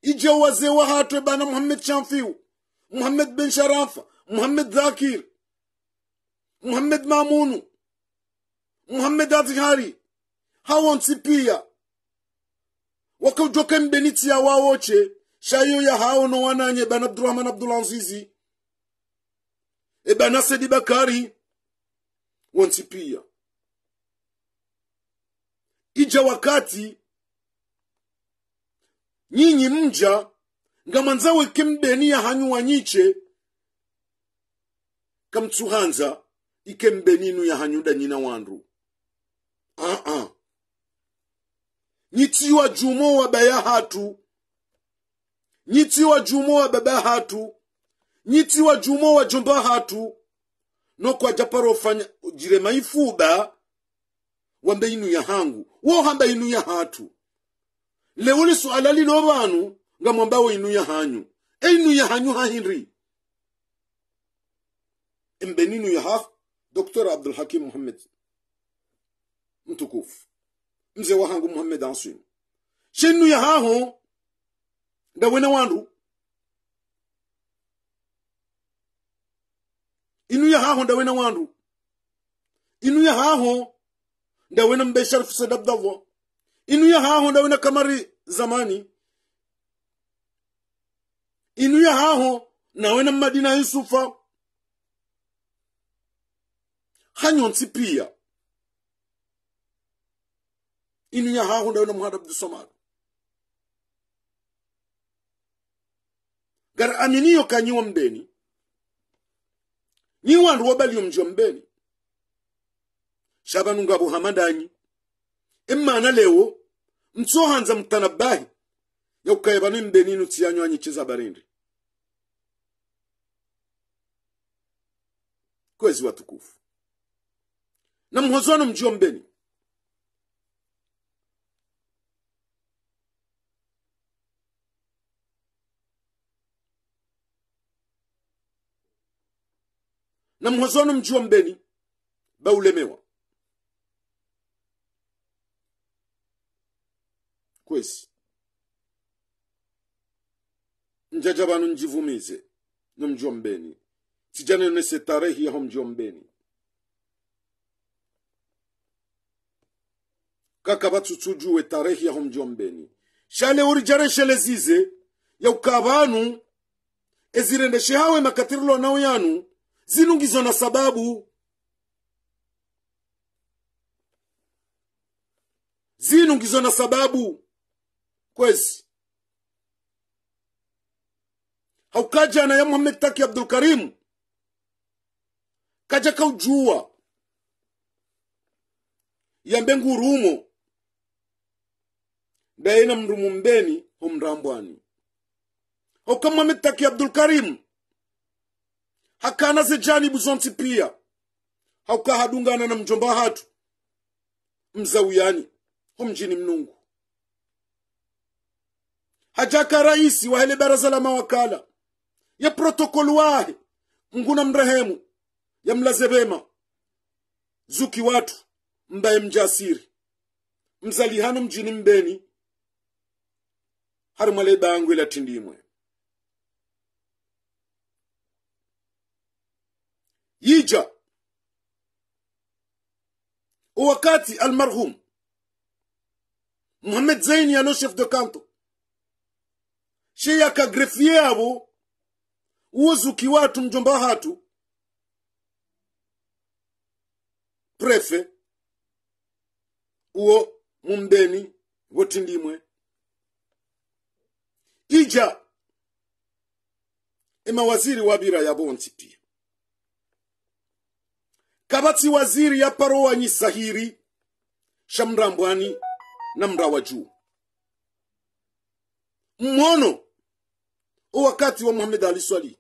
[SPEAKER 1] ije wazee wa hatwe bana muhamed shamfiu muhamed ben sharafa muhamed zakir muhamed mamunu muhamed azhari hawonsi pia wakaujoke mbenitsi ya wawoche shayo ya hao no wananye bana abdurahman abdulazizi ebanase di bakari wanti pia ija wakati nyinyi mja ngamanzawe kembenia hanyuwa nyiche kamtsuhanza ikembeninu ya hanyuda nyina wandu uh-uh. nyitiwa jumo wa baya hatu nyitiwa jumo wa baba hatu nyitsi wa jumo wa jumba hatu kwa japaro fanya jirema ifuba wambe inu ya hangu wo hamba inu ya hatu leuli suala no banu nga wo inu ya hanyu e inu ya hanyu hahinri embeninu ya hafu dr abdul hakim muhammed mtukufu mzee wa hangu muhammed Ansu shenu ya haho ndawena wandu inuya haho ndawena wandu inuya haho ndawena mbeshar fusad abdallah inuya haho ndawena kamari zamani inuya haho nawena mmadina yusufa hanyonsi pia inuya haho ndawena muhada abdusamad gara aminiyo kanyiwa mdeni niwandu wobali omjombeni shabanunga buhamadanyi imana lewo mtsohanza mtanabahi yaukayebano tiyanyo anyichiza barindi kwezi watukufu na mhozwano mjombeni na mwazono mjua mbeni baulemewa kwesi njaja banu njivumize no mjua mbeni sijanenese tarehi yaho mjua mbeni kakabatsutsujue tarehi yaho mjua mbeni shale urijareshele zize yaukabanu ezirendeshe hawe makatirilo nao yanu zilungiswa na sababu zinu na sababu kwezi haukaja na ya muhamed taki abdul karim kaja kaujua mbengu ngurumo ndaena mrumu mbeni homrambwani hauka muhamed taki abdul karim hakana zijanibu zonse pia haukahadungana na mjomba hatu mzawiyani humjini mnungu hajaka raisi wahele baraza la mawakala ya protokolu wahe nguna mrehemu ya mlazebema zuki watu mbaye mjasiri mzalihano mjini mbeni harimwale bangu ila tindimwe يجا وكاتي almarhum محمد زين يا de دو كانتو sheya kagrefie yavo wuzuki watu mjomba hatu prefe uwo mumdeni wotindimwe ija emawaziri wabira yabonsi pia kabatsi waziri ya parowanyi sahiri shamrambwani na mrawa juu mmono wakati wa muhamed ali swali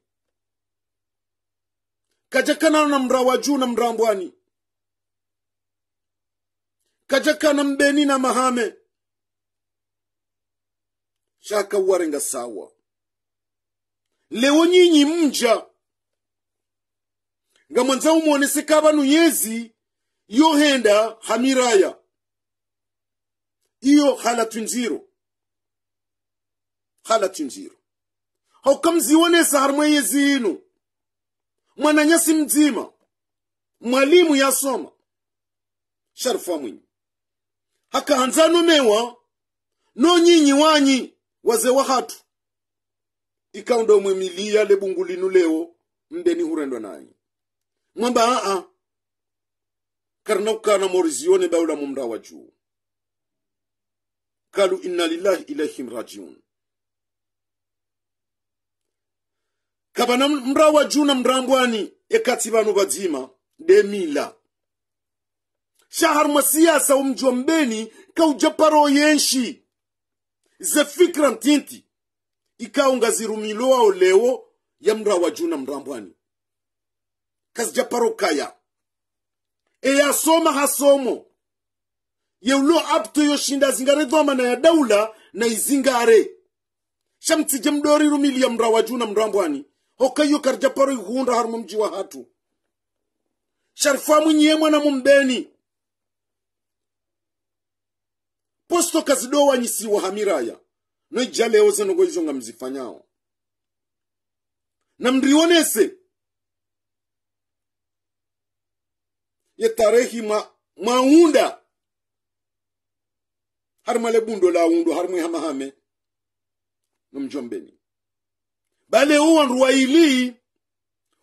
[SPEAKER 1] kajakana na mrawa juu na mrambwani kajakana mbeni na mahame shaka warenga sawa leo nyinyi mja nga mwanzau muoneseka vanu yezi yohenda hamiraya iyo halatunziro halatunziro haukamzionesa harimwe yezi inu mwananyasi mdzima mwalimu yasoma sharufa mwinyi no nonyinyi wanyi waze wa hatu ikaundomwe lebungu linu leo mdeni hurendwa nanyi mwamba aa ah, ah. karna ukana morizione baula mumra wa juu kalu inna lillahi ilaihim rajiun kabana mra wa juu na mrambwani ekati vanu vadzima demila shahar masiasa umjwa mbeni kauja paro yenshi ze fikra ntinti ikaungazirumiloao lewo ya mra wa juu na mrambwani kazijaparukaya eyasoma hasomo yeulo apto yoshinda dhoma na ya daula na izingare shamtsije rumilia milia mra na mrambwani hokayo paro ihunda harumu mji wa hatu sharfa mwenye mwana mumbeni posto kazidowa wa hamiraya nogo nogoizonga mzifanyao na mrionese ye tarehi ma maunda har male bundo la undo har mwe hama hame nomjombeni bale uwandu wa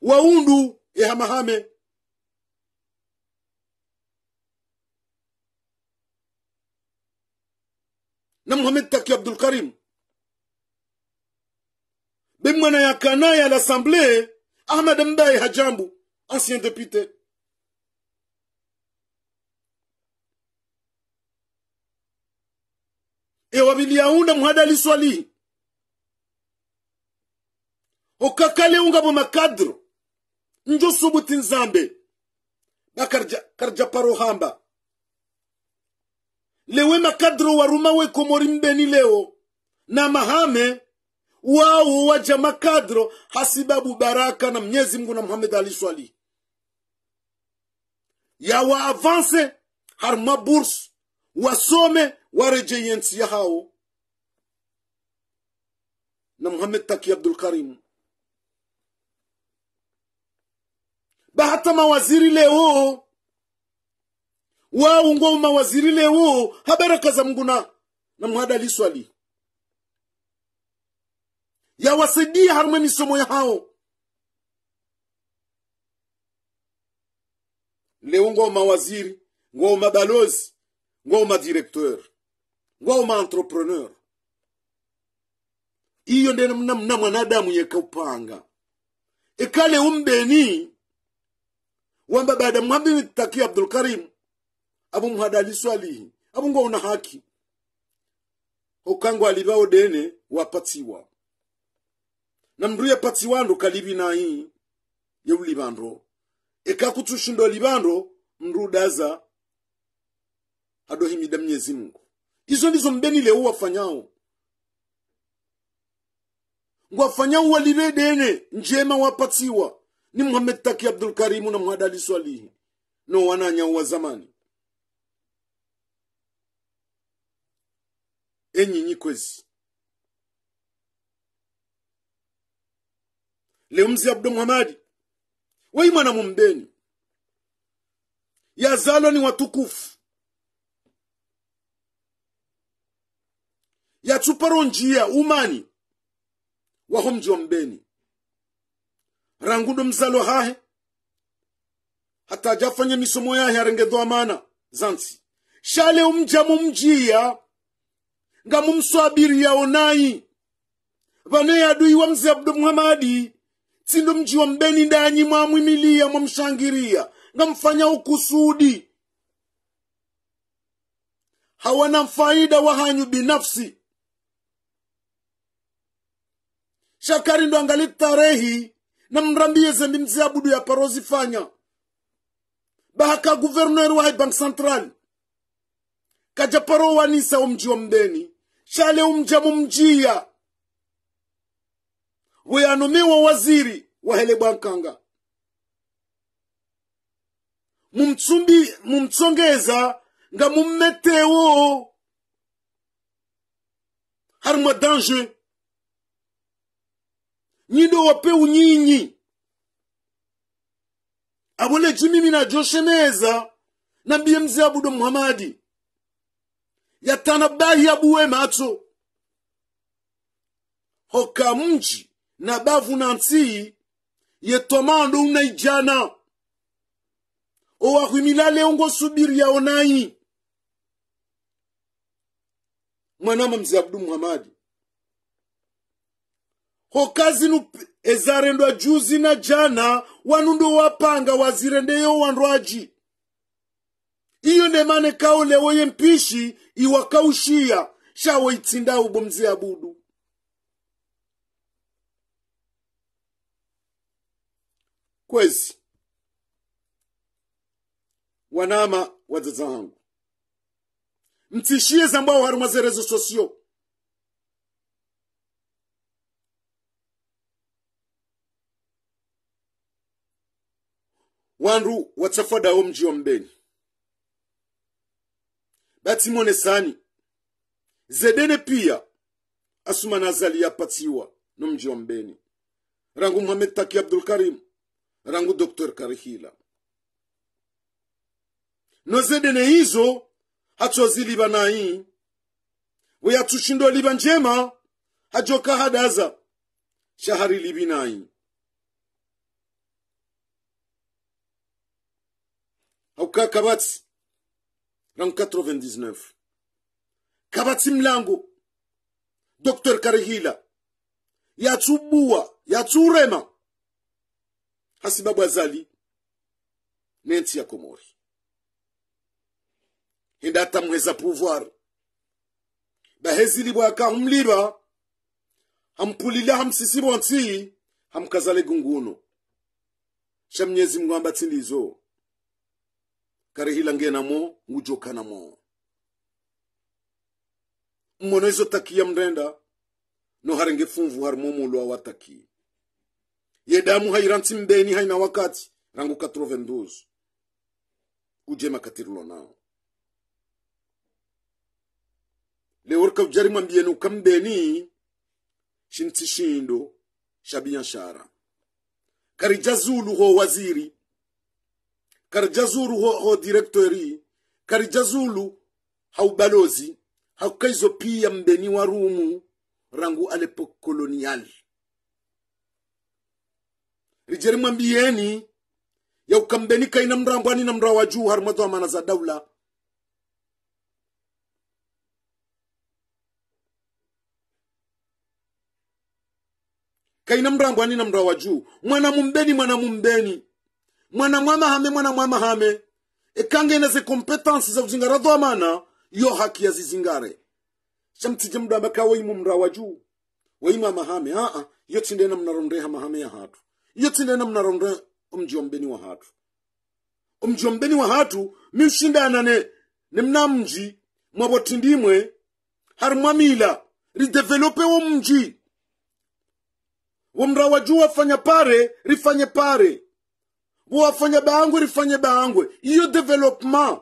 [SPEAKER 1] waundu ye hama hame na muhamed taki abdulkarim be mwana ya l'assemblée ahmad mbaye hajambu ancien député ewabiliyaunda mhada okakale unga mu makadro njo subuti nzambe bakarja parohamba lewe makadro waruma wekomori mbeni leo na mahame wao waja makadro hasibabu baraka na mnyezi mungu na muhamed aliswali yawa avanse har burs wasome ورجينس يهاو نمهم التكي عبد الكريم bahata mawaziri leo wao ngo mawaziri leo habarakaza mnguna na mhada liswali yawasaidia harumwe misomo hao leo ngo mawaziri ngo mabalozi ngo madirekteur wauma entrepreneur iyo ndio namna mwanadamu yekaupanga ikale umbeni wamba baada mwambi mitaki abdul karim abu muhadali swali. abu ngo una haki ukango alivao dene wapatiwa na mndu patiwa ndo kalibi ulibandro. Eka kutushundo livandro mndu daza adohimida mnyezi mungu Hizo ndizo mbeni leo wafanyao wafanyao walibe dene njema wapatiwa ni Muhammad Taki Abdul Karimu na Mhadali Swalihi no wananya wa zamani enyinyi kwezi leo mzee Abdul Muhammad wewe mwana mumbeni yazalwa ni watukufu yatsuparon njia umani waho mjiwa mbeni rangudo mzalo hahe hata ajafanye misomo yahe arengedho amana zansi shale umja mjia nga mumswabiriya onayi vanoye adui wa mzee abdu muhamadi tsindo mjiwa mbeni ndanyi mwamwimilia mwamshangiria nga mfanya ukusudi hawana faida wahanyu binafsi shakari ndo angali tarehi na mrambie zendi mziabudu ya parozi fanya bahaka guverner wa bank central kaja paro wanisa umji wa mbeni shale umja mumjia weyanumiwa waziri wahele bankanga mumtsumbi mumtsongeza nga mummetewo harimwa danger nyindo ndo wapeu nyinyi abolechu mimi najosheneza nambiye mzee abudo muhamadi yatana bahi abuwe matso hoka mji na bavu na nsiyi yetomando unaijana owahwimilale leongo subiri yaonayi mwanama mzee abdu muhamadi hokazi nu ezarendwa juzi na jana wanu ndo wapanga wazirendeyo wandwaji iyo ndemane kaulewo ye mpishi iwakaushia shawo itsinda ubo abudu kwezi wanama wadzadza hangu mtsishiye zambwa hari mwazerezo sosio wandu watsafadawo mji wa mbeni batimonesani zedene pia asumana azali yapatsiwa no mji wa mbeni rangu muhamed taki abdul karim rangu dr karihila no zedene hizo hatsoziliba nayi weyatushindo liba njema hajoka hadaza shahari libi nayi Auka kabati. ran 99 Kabati Mlango Dr. karihila yatsubuwa yatsurema hasibabwa zali Nenti ya komori Bahezi pouvoir bahezilibwa akahumlilwa hampulila hamsisibu antii. hamkazale gunguno shamnyezi mnyezi mngu kare hilangenamo ngujokanamo mmono izo taki ya mrenda no harenge funvu harimo mulu awataki yedamu hairansi mbeni haina wakati rangu katrovenduzu uje makatirilo nao leworka ujari mwambiyeni ukambeni shintsi shindo sha biashara karija zulu ho waziri kar ho, ho directori kar jazulu hau balozi haukaizo pia mbeni wa rumu rangu alepo koloniali rijeri mwambiyeni yaukambeni kaina mrambwani na mrawa juu harimwaza wa mana za daula kaina mrambwani na mrawa juu mwana mumbeni mwana mumbeni mwana mwama hame mwana mwama hame ekangene ze competence za kuzingara dhamana yo haki ya yazizingare shamtsije mndu abaka imu mra wa juu a yo tinde na tsindena ha mahame ya hatu yo tinde na mnaronde umjombeni wa hatu umjombeni wa hatu mi anane ni mnamji mwabotindimwe hari mwamila ridevelope wo mji wo mra wa juu wafanya pare rifanye pare wafanya bangwe rifanye bangwe iyo development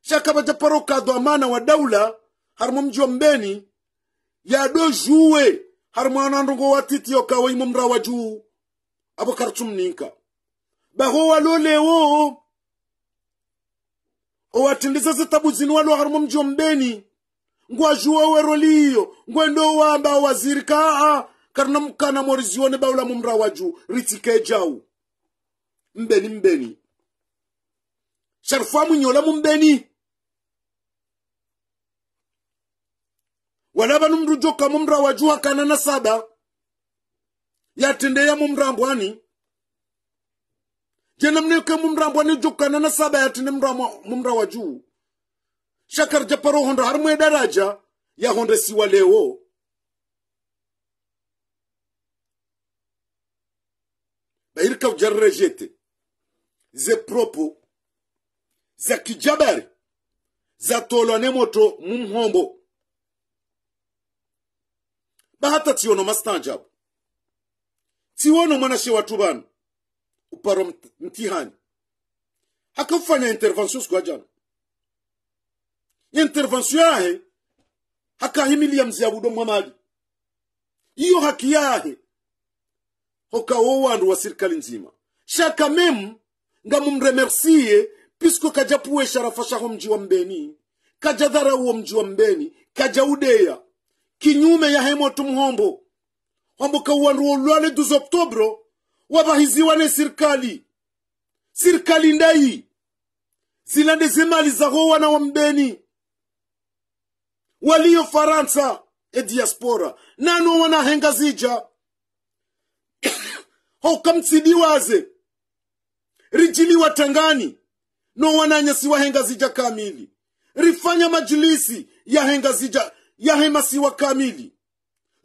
[SPEAKER 1] shakaba japaro parokado amana wa daula harimo mji wa mbeni yadojuwe harimo anandongo watitiyo kawe imo mra wa juu abo ninka baho walolewo owatindiza zitabu zini walo mji wa mbeni ngwajuwa weroliyo ngwendo wamba wazirika karna mkana morizione baulamu mra waju ritike jau mbeni mbeni sharfamu nyolamu mbeni wala banu mndu jokamu mra waju hakana na sada yatendeyamu mrambwani jena mneke mumrambwani jokana na saba yatende mumra wa juu shakar japaro honda harmwe daraja ya honda siwa leo bairikavja rejete ze propo za kijabari zatolwa ne moto mumhombo bahata tiono mastanjabu tiwono mwanashe watu banu uparo mtihani hakafanya intervention siku ajana intervention yahe hakahimilia mziabudo mwamali iyo haki yahe hokawo wandu wa sirikali nzima shaka memu ngamumremersiye pisko kajapuwe sharafa shaho mji wa mbeni kaja dharauwo mji wa mbeni kaja udeya kinyume ya hemotu mhombo hombo wa wolwale 2 oktobro wabahiziwane sirikali sirikali ndayi zilande zemali zaho wana wa mbeni waliyo faransa e diaspora nano henga zija hokamtsidiwaze rijiliwa tangani nowanyanyasiwa henga zija kamili rifanya majilisi henga zija yahemasiwa kamili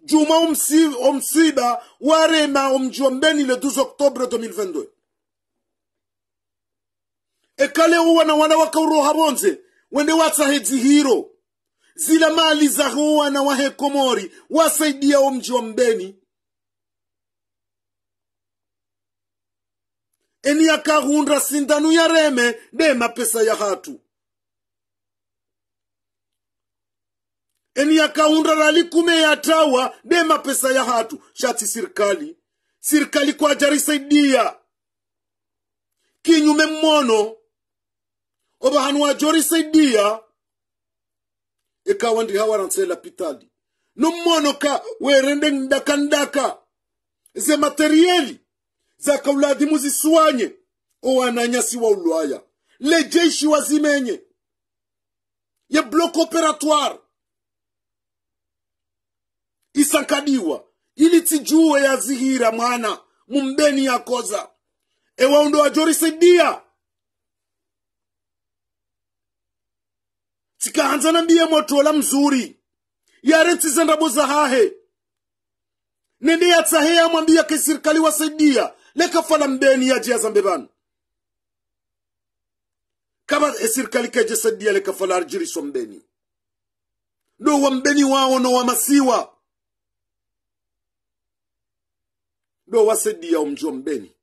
[SPEAKER 1] juma omsiba warema omjua mbeni le 12 octobre 2022 ekale na wana wakaurohabonze wende watsahedzi hiro zila mali zaho wana wahekomori wasaidiao mji wa mbeni eni yakaghunda sindanu ya reme de mapesa ya hatu eni yakaunda ralikume ya tawa de mapesa ya hatu shati sirikali sirikali kwa saidia kinyume mmono oba hanu wajorisaidia ikawa ndi hawarantsela pitali nommono ka werende ndaka ndaka ze materieli zakauladi muziswanye owananyasi wa ulwaya jeshi wazimenye ye blok operatoire isankadiwa ili tijue yazihira mwana mumbeni yakoza ewaundo wajorisidia tsikahanzana mbiye motola mzuri yare tsizendabo zahahe nende yatsaheya mwambia ke wa wasaidia leka fala mbeni ya jia zambibano. Kama esirikali e sirkali leka fala arjiri so mbeni do wa mbeni wao no wa masiwa do wa sadiya umjo mbeni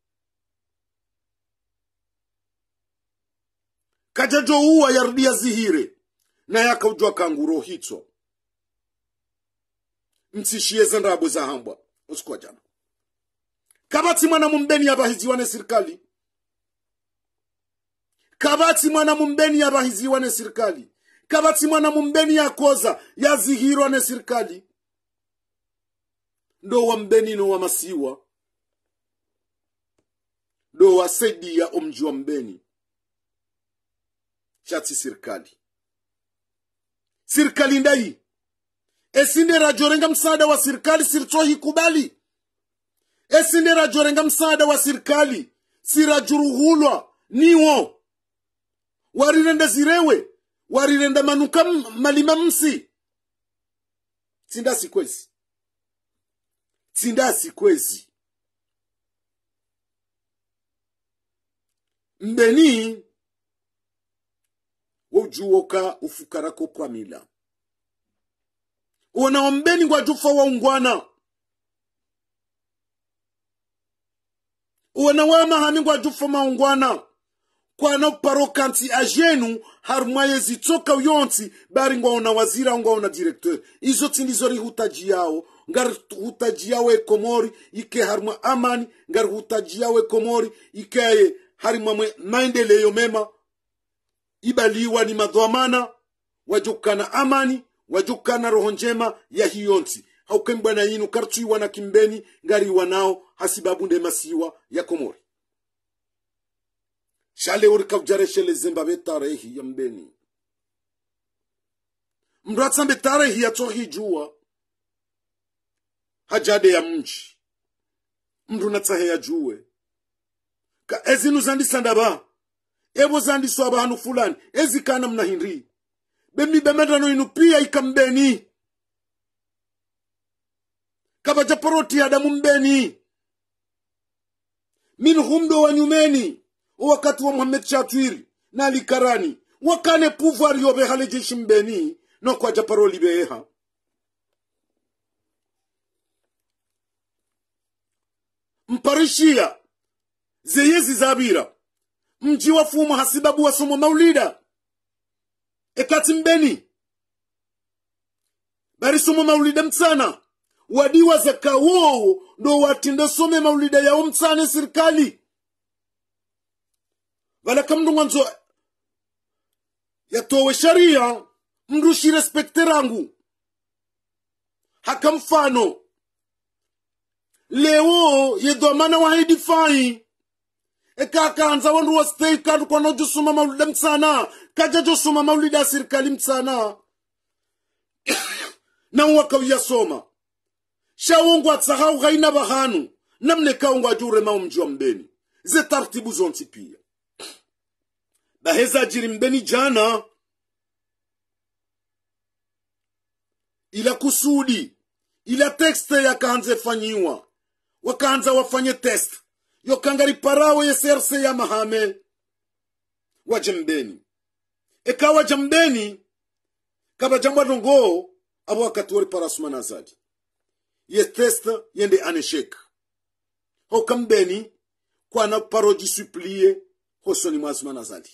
[SPEAKER 1] kajajo uwa yarudia zihire na yakaujwa kanguro hito mtishie zandabu za hambwa usikwa jana kabati mwana mumbeni yabahiziwa ne serikali kabati mwana mumbeni yabahiziwa ne serikali kabati mwana mumbeni yakoza yazihirwa ne serikali ndowa mbeni wa masiwa ndowa saidia omji wa mbeni chati serikali serikali ndai esinde rajorenga msaada wa serikali kubali esinde rajorenga msaada wa sirikali sirajuruhulwa niwo warirenda zirewe warirenda manuka malima msi tsinda sikwezi tsinda sikwezi mbeni wojuwoka ufukarako kwamila uwona wa mbeni gwajufa waungwana uwana wama haningwa jufo maungwana kwana nti ajenu harumwaye toka uyonti bari ngwaona wazira ngwaona directeur izo tsindizo rihutaji yao ngarihutaji yawe komori ike harumwa amani ngarihutaji yawe komori ikeye harimwamwe maendeleyo mema ibaliwa ni madhamana wajukana amani wajukana roho njema ya hiyonti hiyonsi haukembwana yinu iwana kimbeni ngari nao hasibabunde masiwa ya komori shale urikavjare shele zimbabwe tarehi ya mbeni mndu atsambe tarehi yatsohijuwa hajade ya mji mndu natsahe juwe ka ezinu zandisandaba evo zandiswaba hanu fulani ezikana mnahindri bemibemetano inu pia ikambeni kabaja poroti adamu mbeni minhum ɗo wanyumeni wakati wa wo Chatwiri na likarani wakane wakkane pouvoir yoɓe hale jeshim ɓe no kwa japaroli mparishia zeyezi zabira mji wa fumo hasibabu somo maulida ekati mbeni bari somo maulida mtsana wadiwaza kawowo ndo some maulida yawo mtsane sirikali valaka mndu ngwanzo yatowe sharia mndu shirespekte rangu haka mfano lewo yedhamana wahidifai ekakanza wandu wastei kandu kwanojosoma maulida mtsana kaja josoma maulida ya sirikali mtsana nawo soma shaongo atsahau ghaina bahanu namne kaongo ajuremao mji wa Mbeni ze tartibu zonti pia baheza ajiri Mbeni jana ila kusudi ila tekste yakaanze fanyiwa wakaanza wafanye test yokangari parawo yeserse ya mahame waje eka ekawaja Mbeni kaba jambwa adongo abu wakati wori parasumana ye test yende an échec ho kambeni na parodi supplier ho soni mwazuma nazali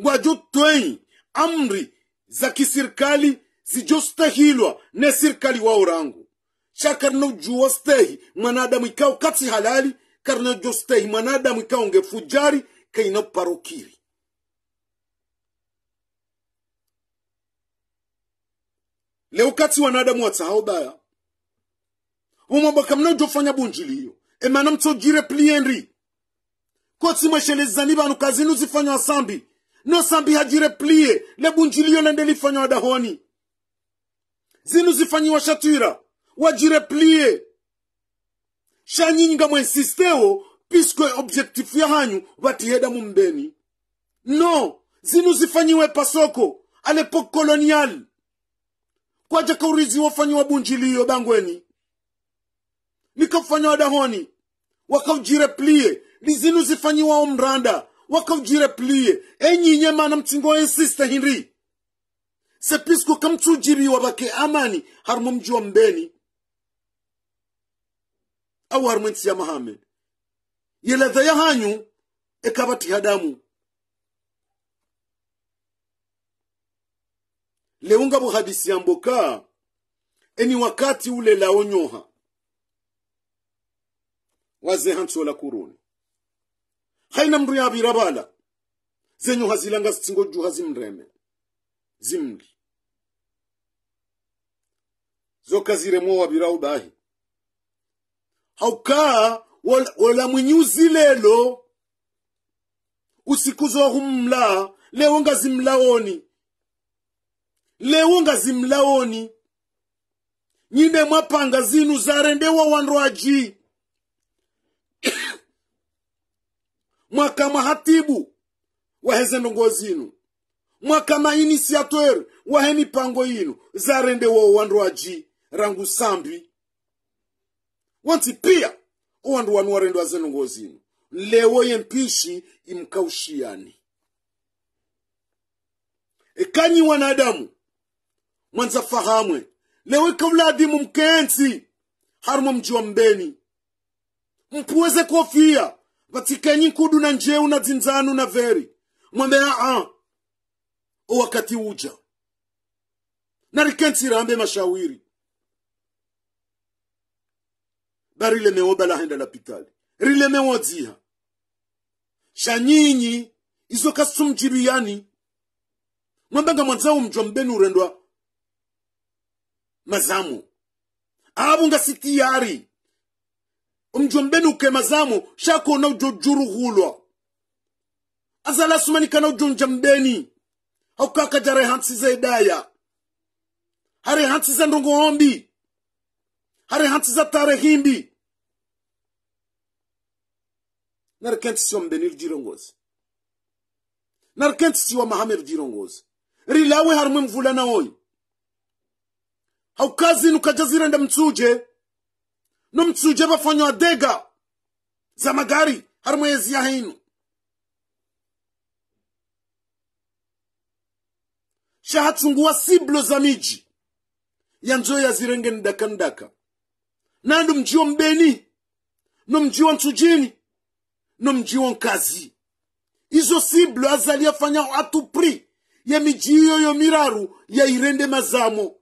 [SPEAKER 1] ngwaju twei amri za kisirikali zijostahilwa ne sirkali wa rangu cha karino juostehi mwanadamu ikao katsi halali karino jostehi mwanadamu ikao ngefujari kaino parokiri leukatsi wanadamu watahau baya umwabwaka mnojofanya bunjili hiyo emana mtsogire plienri kotsi mweshelezani vanu kazinu nuzifanywa sambi no sambi hajire plie lebunjilio lendelifanywa dahoni zinu zifanyiwa shatwira wajire plie shanyinga mwensisteo piske objektifu ya hanyu watiheda mumbeni no zinu zifanyiwe pasoko ale pokolonial kwaja kaurizi wafanyiwa bunjilio bangweni nikafanya wadahoni wakaujire plie lizinu zifanyiwao mranda wakaujire plie enyinye mana mtingo ensiste sepisku sepisko kamtsujiriwa bake amani harumo mji wa mbeni au harumo ya mahamed yeledha ya hanyu ekabati hadamu leunga buhadisi yamboka eni wakati ule laonyoha waze hansola kuruni haina mru ya birabala zenyoha zilanga zitsingo juha zimreme zimli zoka ziremwo wabira udahi haukaa wola mwinyuzi lelo usiku zohumla leo zimlaoni lewo nga zimlaoni nyine mwapanga zinu zarendewa wanrwaji mwakama hatibu waheze ndongo zinu mwakama inisiatweri wahe mipango yinu zarendewa wanrwaji rangu sambi wanti pia uwandu wanu warendwa zenongo zinu lewo mpishi imkaushiani ekanyi wanadamu mwanza fahamwe lewe kabla mkensi harimo harumo mjua mbeni mpuweze kofia vatikenyi kudu na njeu na dzinzanu na veri mwambe aa wakati uja rikenzi rambe mashawiri bari lemewo balahenda lapitali rilemewo dziha shanyinyi izo kasumjiriyani mwambenga mwanzau mjwa mbeni urendwa mazamu nga sitiyari umjombenuke mazamu shako naujojuruhulwa azala sumanika naujonja mbeni edaya jare hansi za hare hansize ndongoombi hare za tarehimbi narikenti siwa mbeni jirongozi narikenti siwa mahame jirongozi rilawe harimwe mvulana oyi haukazini nda mtsuje no mtsuje bafonyo adega za magari hari ya hainu. shahatsungua siblo za miji yanzo zirenge ndaka ndaka nando mjiwa mbeni no mjiwa ntsujini no mjiwa nkazi izo siblo azali afanya atu pri ya miji iyo yo miraru yairende mazamo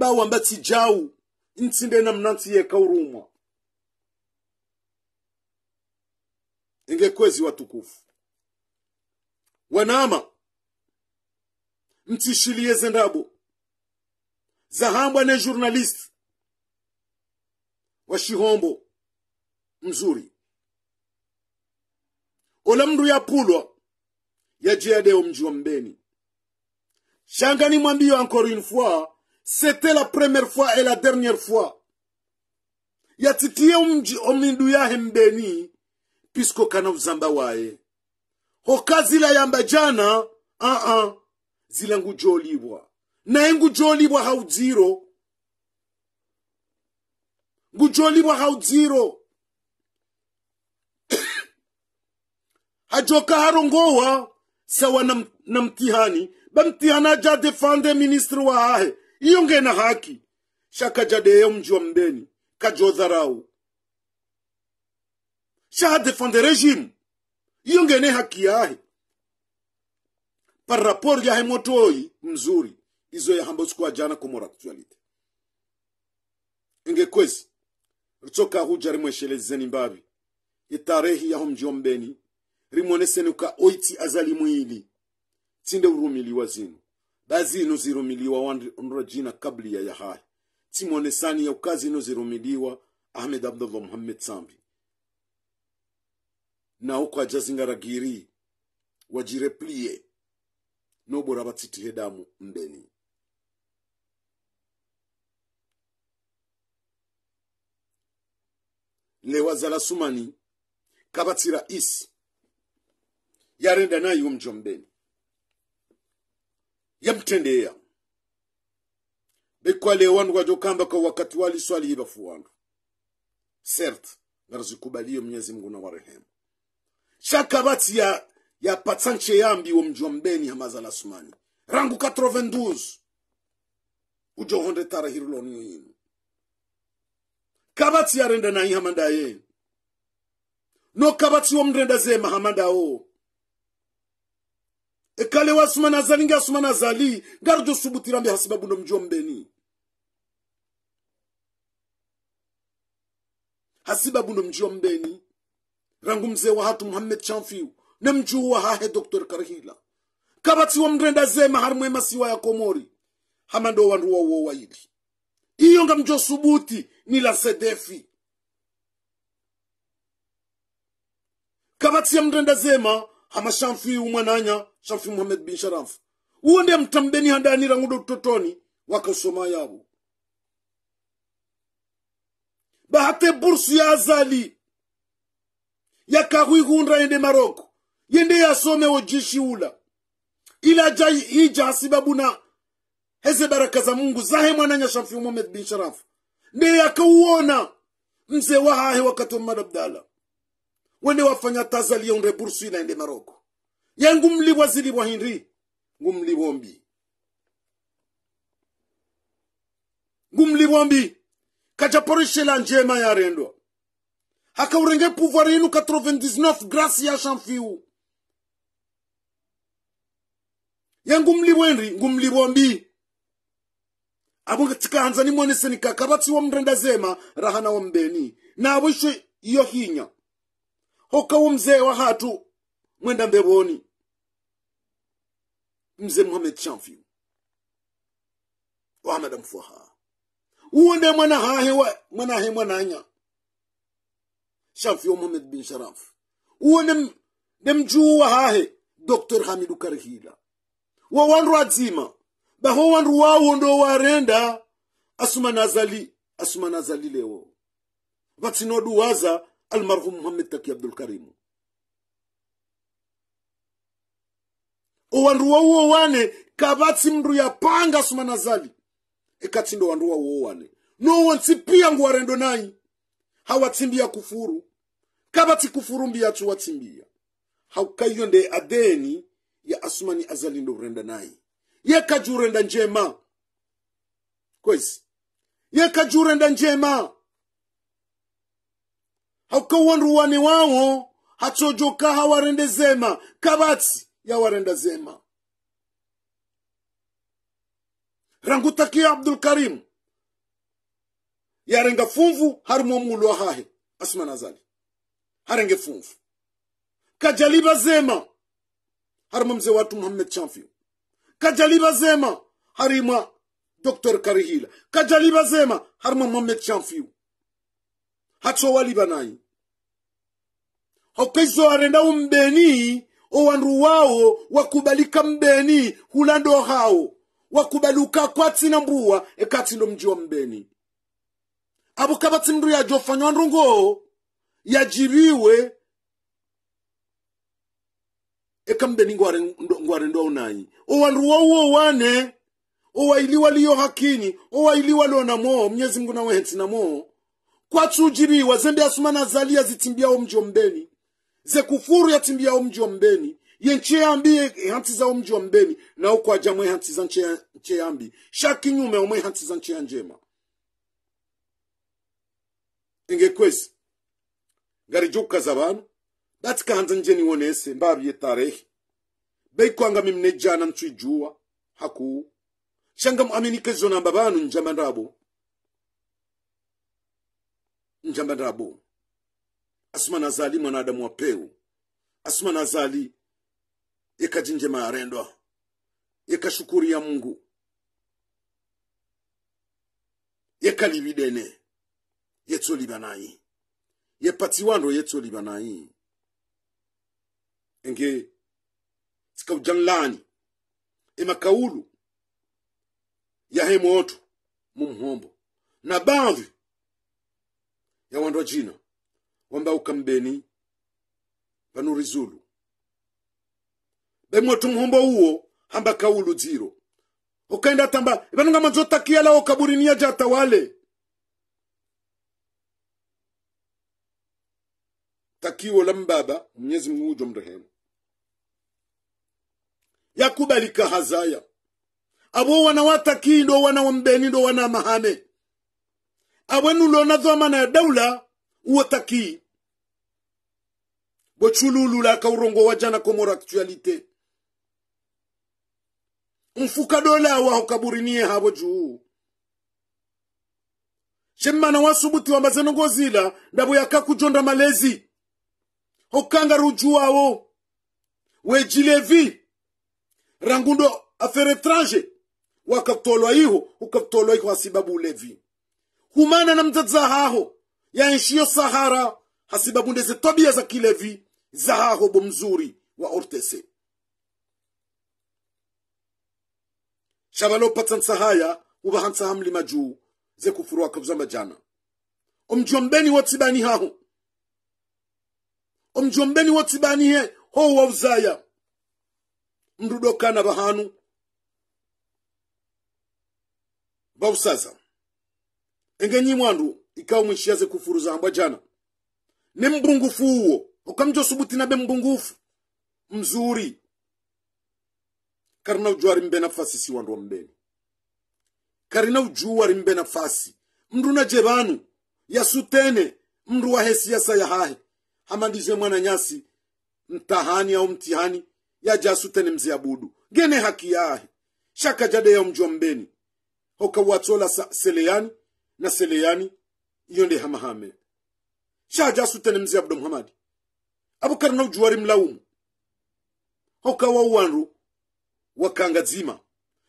[SPEAKER 1] bawa mbati jau ntinde na ye kaurumwa inge kwezi watukufu wanama mtishilie zendabo zahambwa ne journalist wa shihombo mzuri ola mndu yapulwa ya deo mji wa mbeni shangani mwambio encore une fois C'était la première fois et la dernière fois. yatitie umji omindu yahe mdeni pisko kana uzamba waye hoka zila yamba jana aa uh -uh. zila ngujolibwa naye ngujolibwa haudziro ngujolibwa haudziro hajoka harongowa sawa na, na mtihani bamtihana ja defande ministre wa hae iyo ngena haki shakajadeyo mji wa mdeni kajodharau shahadefende regime iyo ngene haki yahe par rapport yahe motoi mzuri izo yahamba sikuwa jana komora actualite ingekwezi ritsoka huja rimweshelezeni mbavi itarehi yaho mji wa mdeni rimwoneseni ka oiti azali mwili tinde urumiliwa zinu dhazino zirumiliwa wandra jina kabli ya yahayi tsimwonesani ya ukazi zirumiliwa ahmed abdullah muhammed sambi nawo kwajazingaragiri wajireplie nobora batsitihe damu mdeni lewazalasumani kabatsira isi yarenda nayo mjombeni yamtendeya bekwale wandu wajokamba kwa wakati wali swali yibafu wandu sert ngarazikubaliyo mnyezi mungu na warehemu shaka bati ya ya patsanche yambi wa mji wa mbeni hamaza sumani rangu 92 ujohonde tara hiriloniyo yinu kabati yarenda hii hamanda ye no kabati wa mrenda zema hamanda o ekale wasuma nazali nge asuma nazali ngarjo subutira mbe hasibabu ndo mjombeni hasibabu ndo mjombeni rangu mzee wa hatu muhammed chamfiu ne mjuwa hahe dr karhila wa mrenda zema harimwe masiwa ya komori hamando wandu uwa waili iyo nga mjo subuti ni la sedefi ya mrenda zema hamashamfiu mwananya shafi Muhammad bin sharaf uwo mtambeni handani handanira ngudo totoni wakasoma yabo bahate bursu ya azali Ya yakahuihundra yende maroko yende yasome wo jishi ula ila jai hija na heze baraka za mungu zahe mwananya shafi muhamed bin sharaf nde ya yakauona mze wahahe wakati wa madabdala wende wafanya tazali ya unre bursu ina yende maroko ye ngumlibwa zilibwa hinri ngumlibwa mbi ngumlibwa mbi kajaporeshela njema yarendwa hakaurenge pouvoir yenu 99 grasi ya chamfiu ye ngumlibwa nri ngumlibwa mbi abo tikahanza nimwonese nikakabatsi wa mrenda zema rahana wa mbeni nabo isho iyo hinya hoka wo mzee wa hatu mwenda mbeboni mzee mohamed chamfi wa ahmad amfuaha mwana hahe wa mwanahe mwananya chamfi wa mohamed bin sharaf uwonde demjuu wa hahe dr hamidu karhila wa wandu adzima baho wandu wawondo warenda asuma nazali asuma nazali lewo vatsinoduwaza almarhum muhamed taki abdulkarimu owanduwa uwo wane kavatsi mndu yapanga sumanazali ekatsi ndo wanduwa uwo wane nowantsipiya nguwarendo nayi hawatsimbiya kufuru kavatsi kufuru mbiyatsu watsimbiya haukaiyo nde adeni ya asumani azali ndo urenda nayi yekajurenda njema kwezi yekajurenda njema wane wawo hatsojoka zema kavatsi warenda zema rangutakia karim yarenga funvu harimo mulu ahahe asumana zali harenge funvu kajaliba zema harimo mzee watu muhammed chamfio kajaliba zema harima dr karihila kajaliba zema harimo muhammed chamfio hatsowaliba nayi hakaizo arenda umbeni owandu wawo wakubalika mbeni hulando hawo wakubaluka kwatsi na mbuwa ekatsi ndo mji wa mbeni apo kapatsi mndu yajofanya wandu ngowo yajiriwe mbeni ngware ndo unanyi owandu wawo wane owailiwa liyo hakini owailiwa lio namoo mnyezi mngu nawehetsi namoo kwatsi ujiriwa zembe asumana zalia zitimbyawo mji wa mbeni zekufuru ya mji wa mbeni yenceyambi eh, za omji wa mbeni nawo kwajamwe ehantiza nceyambi shakinyume omwe ehantiza nceya njema engekwezi ngarijukukaza abantu batikahanza nje niwonese mbabiye tarehe beikwanga mimne jana ntwijuwa haku shanga muaminike zona banu njamba ndabo njamba ndabo asuma nazali mwanadamu wa peu asuma nazali ikajinje marendwa ikashukuri ya mungu yekalividene yetsoliva nayi yepatsiwando yetsoliva nayi enge sikaujanlani emakaulu yahe mumhombo na bavi ya jina wamba ukambeni vanuri zulu bemwe tumhombo uwo hamba kaulu dziro ukaenda tamba vanonga manzotakia lao kaburini jatawale jata wale takiwo la mbaba mwenyezi mungu mrehemu yakubalika hazaya abo wana wataki ndo wana wa mbeni ndo wana mahame abwenu lona ya daula takii bocholulula ka urongo wajana komora aktualite. mfuka dola wa kaburinie hawa juu shemmana wasubuti wambazanongozila ndabo yaka kujonda malezi hokanga rujua wawo wejilevi rangundo afere tranje. Wakaptolwa iho ukakutolwa iho hasibabu ulevi humana na mdzadza haho ya nshiyo sahara hasibabu ndeze tabia za kilevi zahaho mzuri wa ortese shabalopatsa nsahaya hamli mlima juu zekufuruwaka vyamba jana omjombeni wotsibani haho omjombeni wotsibanihe ho wa uzaya mrudokana bahanu bausaza engenyi mwandu ikawa mwishiaze kufuru zahambwa jana ne mbungufu uwo ukamjo subuti nabe mbungufu mzuri karina ujuari mbe nafasi si wandu wa mbeni karina ujuari mbe nafasi mndu na jebanu sutene mndu wa hesi ya hahe hamandizwe mwana nyasi mtahani au mtihani jasutene mzee abudu gene haki yahe shaka jade ya mjua mbeni hoka watola seleyani na seleyani yonde hamahame hamahame shajasutene mzee abdu muhamadi na ujuwari mlaumu haukawawanru wakanga dzima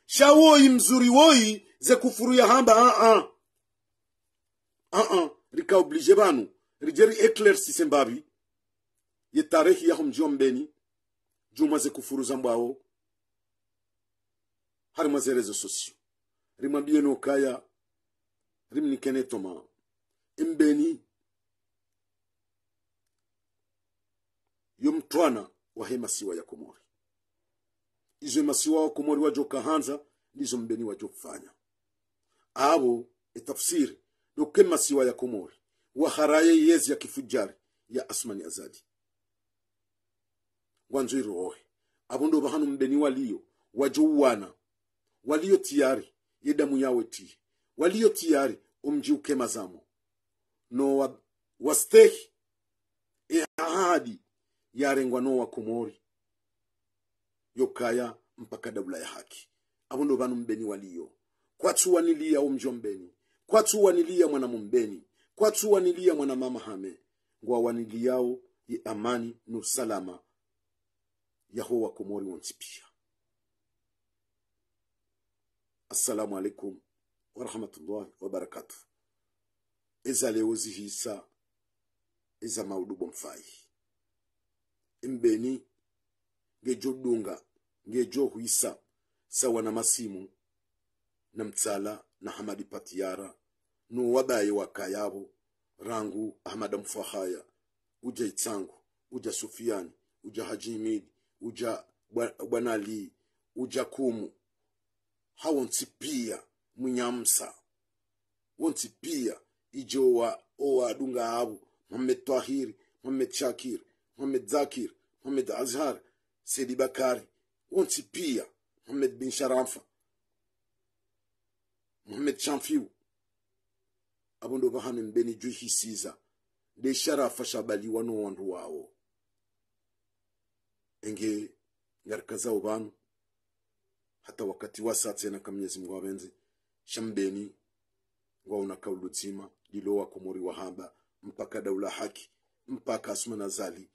[SPEAKER 1] shawoi mzuri kufuru ya hamba aa ah, ah. ah, Rika oblige banu rijeri eclaircise mbavi ye tarehi yaho mjio mbeni juma zambao. Harima ze rezo sosio rimwambiye nokaya rimnikene toma Mbeni. yo mtwana wahe ya komori izo masiwa wa komori wajo kahanza nizo mbeni wajo kufanya abo etafsiri noke masiwa ya komori waharaye yezi ya kifujari ya asmani azadi wanzwiro wohe abo ndo bahanu mbeni waliyo wajo uwana waliyo tiyari yedamu yawe tiye waliyo tiyari umji ukemazamo no wastehi wa, wa e yarengwa n'uwa kumori yokaya mpaka dabula ya haki abo ndo banu mbeni waliyo kwatsuwanilia umjombeni kwatsuwanilia mwana mumbeni kwatsuwanilia mwana mama hame ngwawaniliyao ye amani no salama yaho wakomori wonsipia assalamu alaikum warahmatullahi wabarakatuh eza zihisa eza maudubo mfayi mbeni ngejodunga ngejohwisa sawa na masimu na mtsala na hamadi patiara nuwabaye wakayabo rangu ahmada mfahaya uja itsangu uja sufiani uja hajimidi uja bwana ali uja kumu hawonsi pia munyamsa wonsi pia ijowa owadunga abo abu tahiri mamed Mohamed Zakir, Mohamed Azhar, Sedi Bakari, Onsi pia Mohamed Bin Sharafa, Mohamed Abundo Bahamim Beni mbeni Siza, de sharafa shabaliwa no wandu wawo enge ngarikaza ubanu hata wakati wasatse na kamyezi mngu wabenzi shambeni ngwauna kaulutsima lilo wa wahamba mpaka daula haki mpaka asuma na zali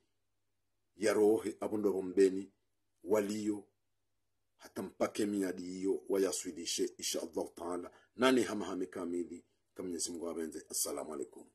[SPEAKER 1] yarohe abundo bombeni walio hata mpake miadi hiyo wayaswidishe insha allahu taala nane hamahame kamili kamwenyezi mungu abenze assalamu alaikum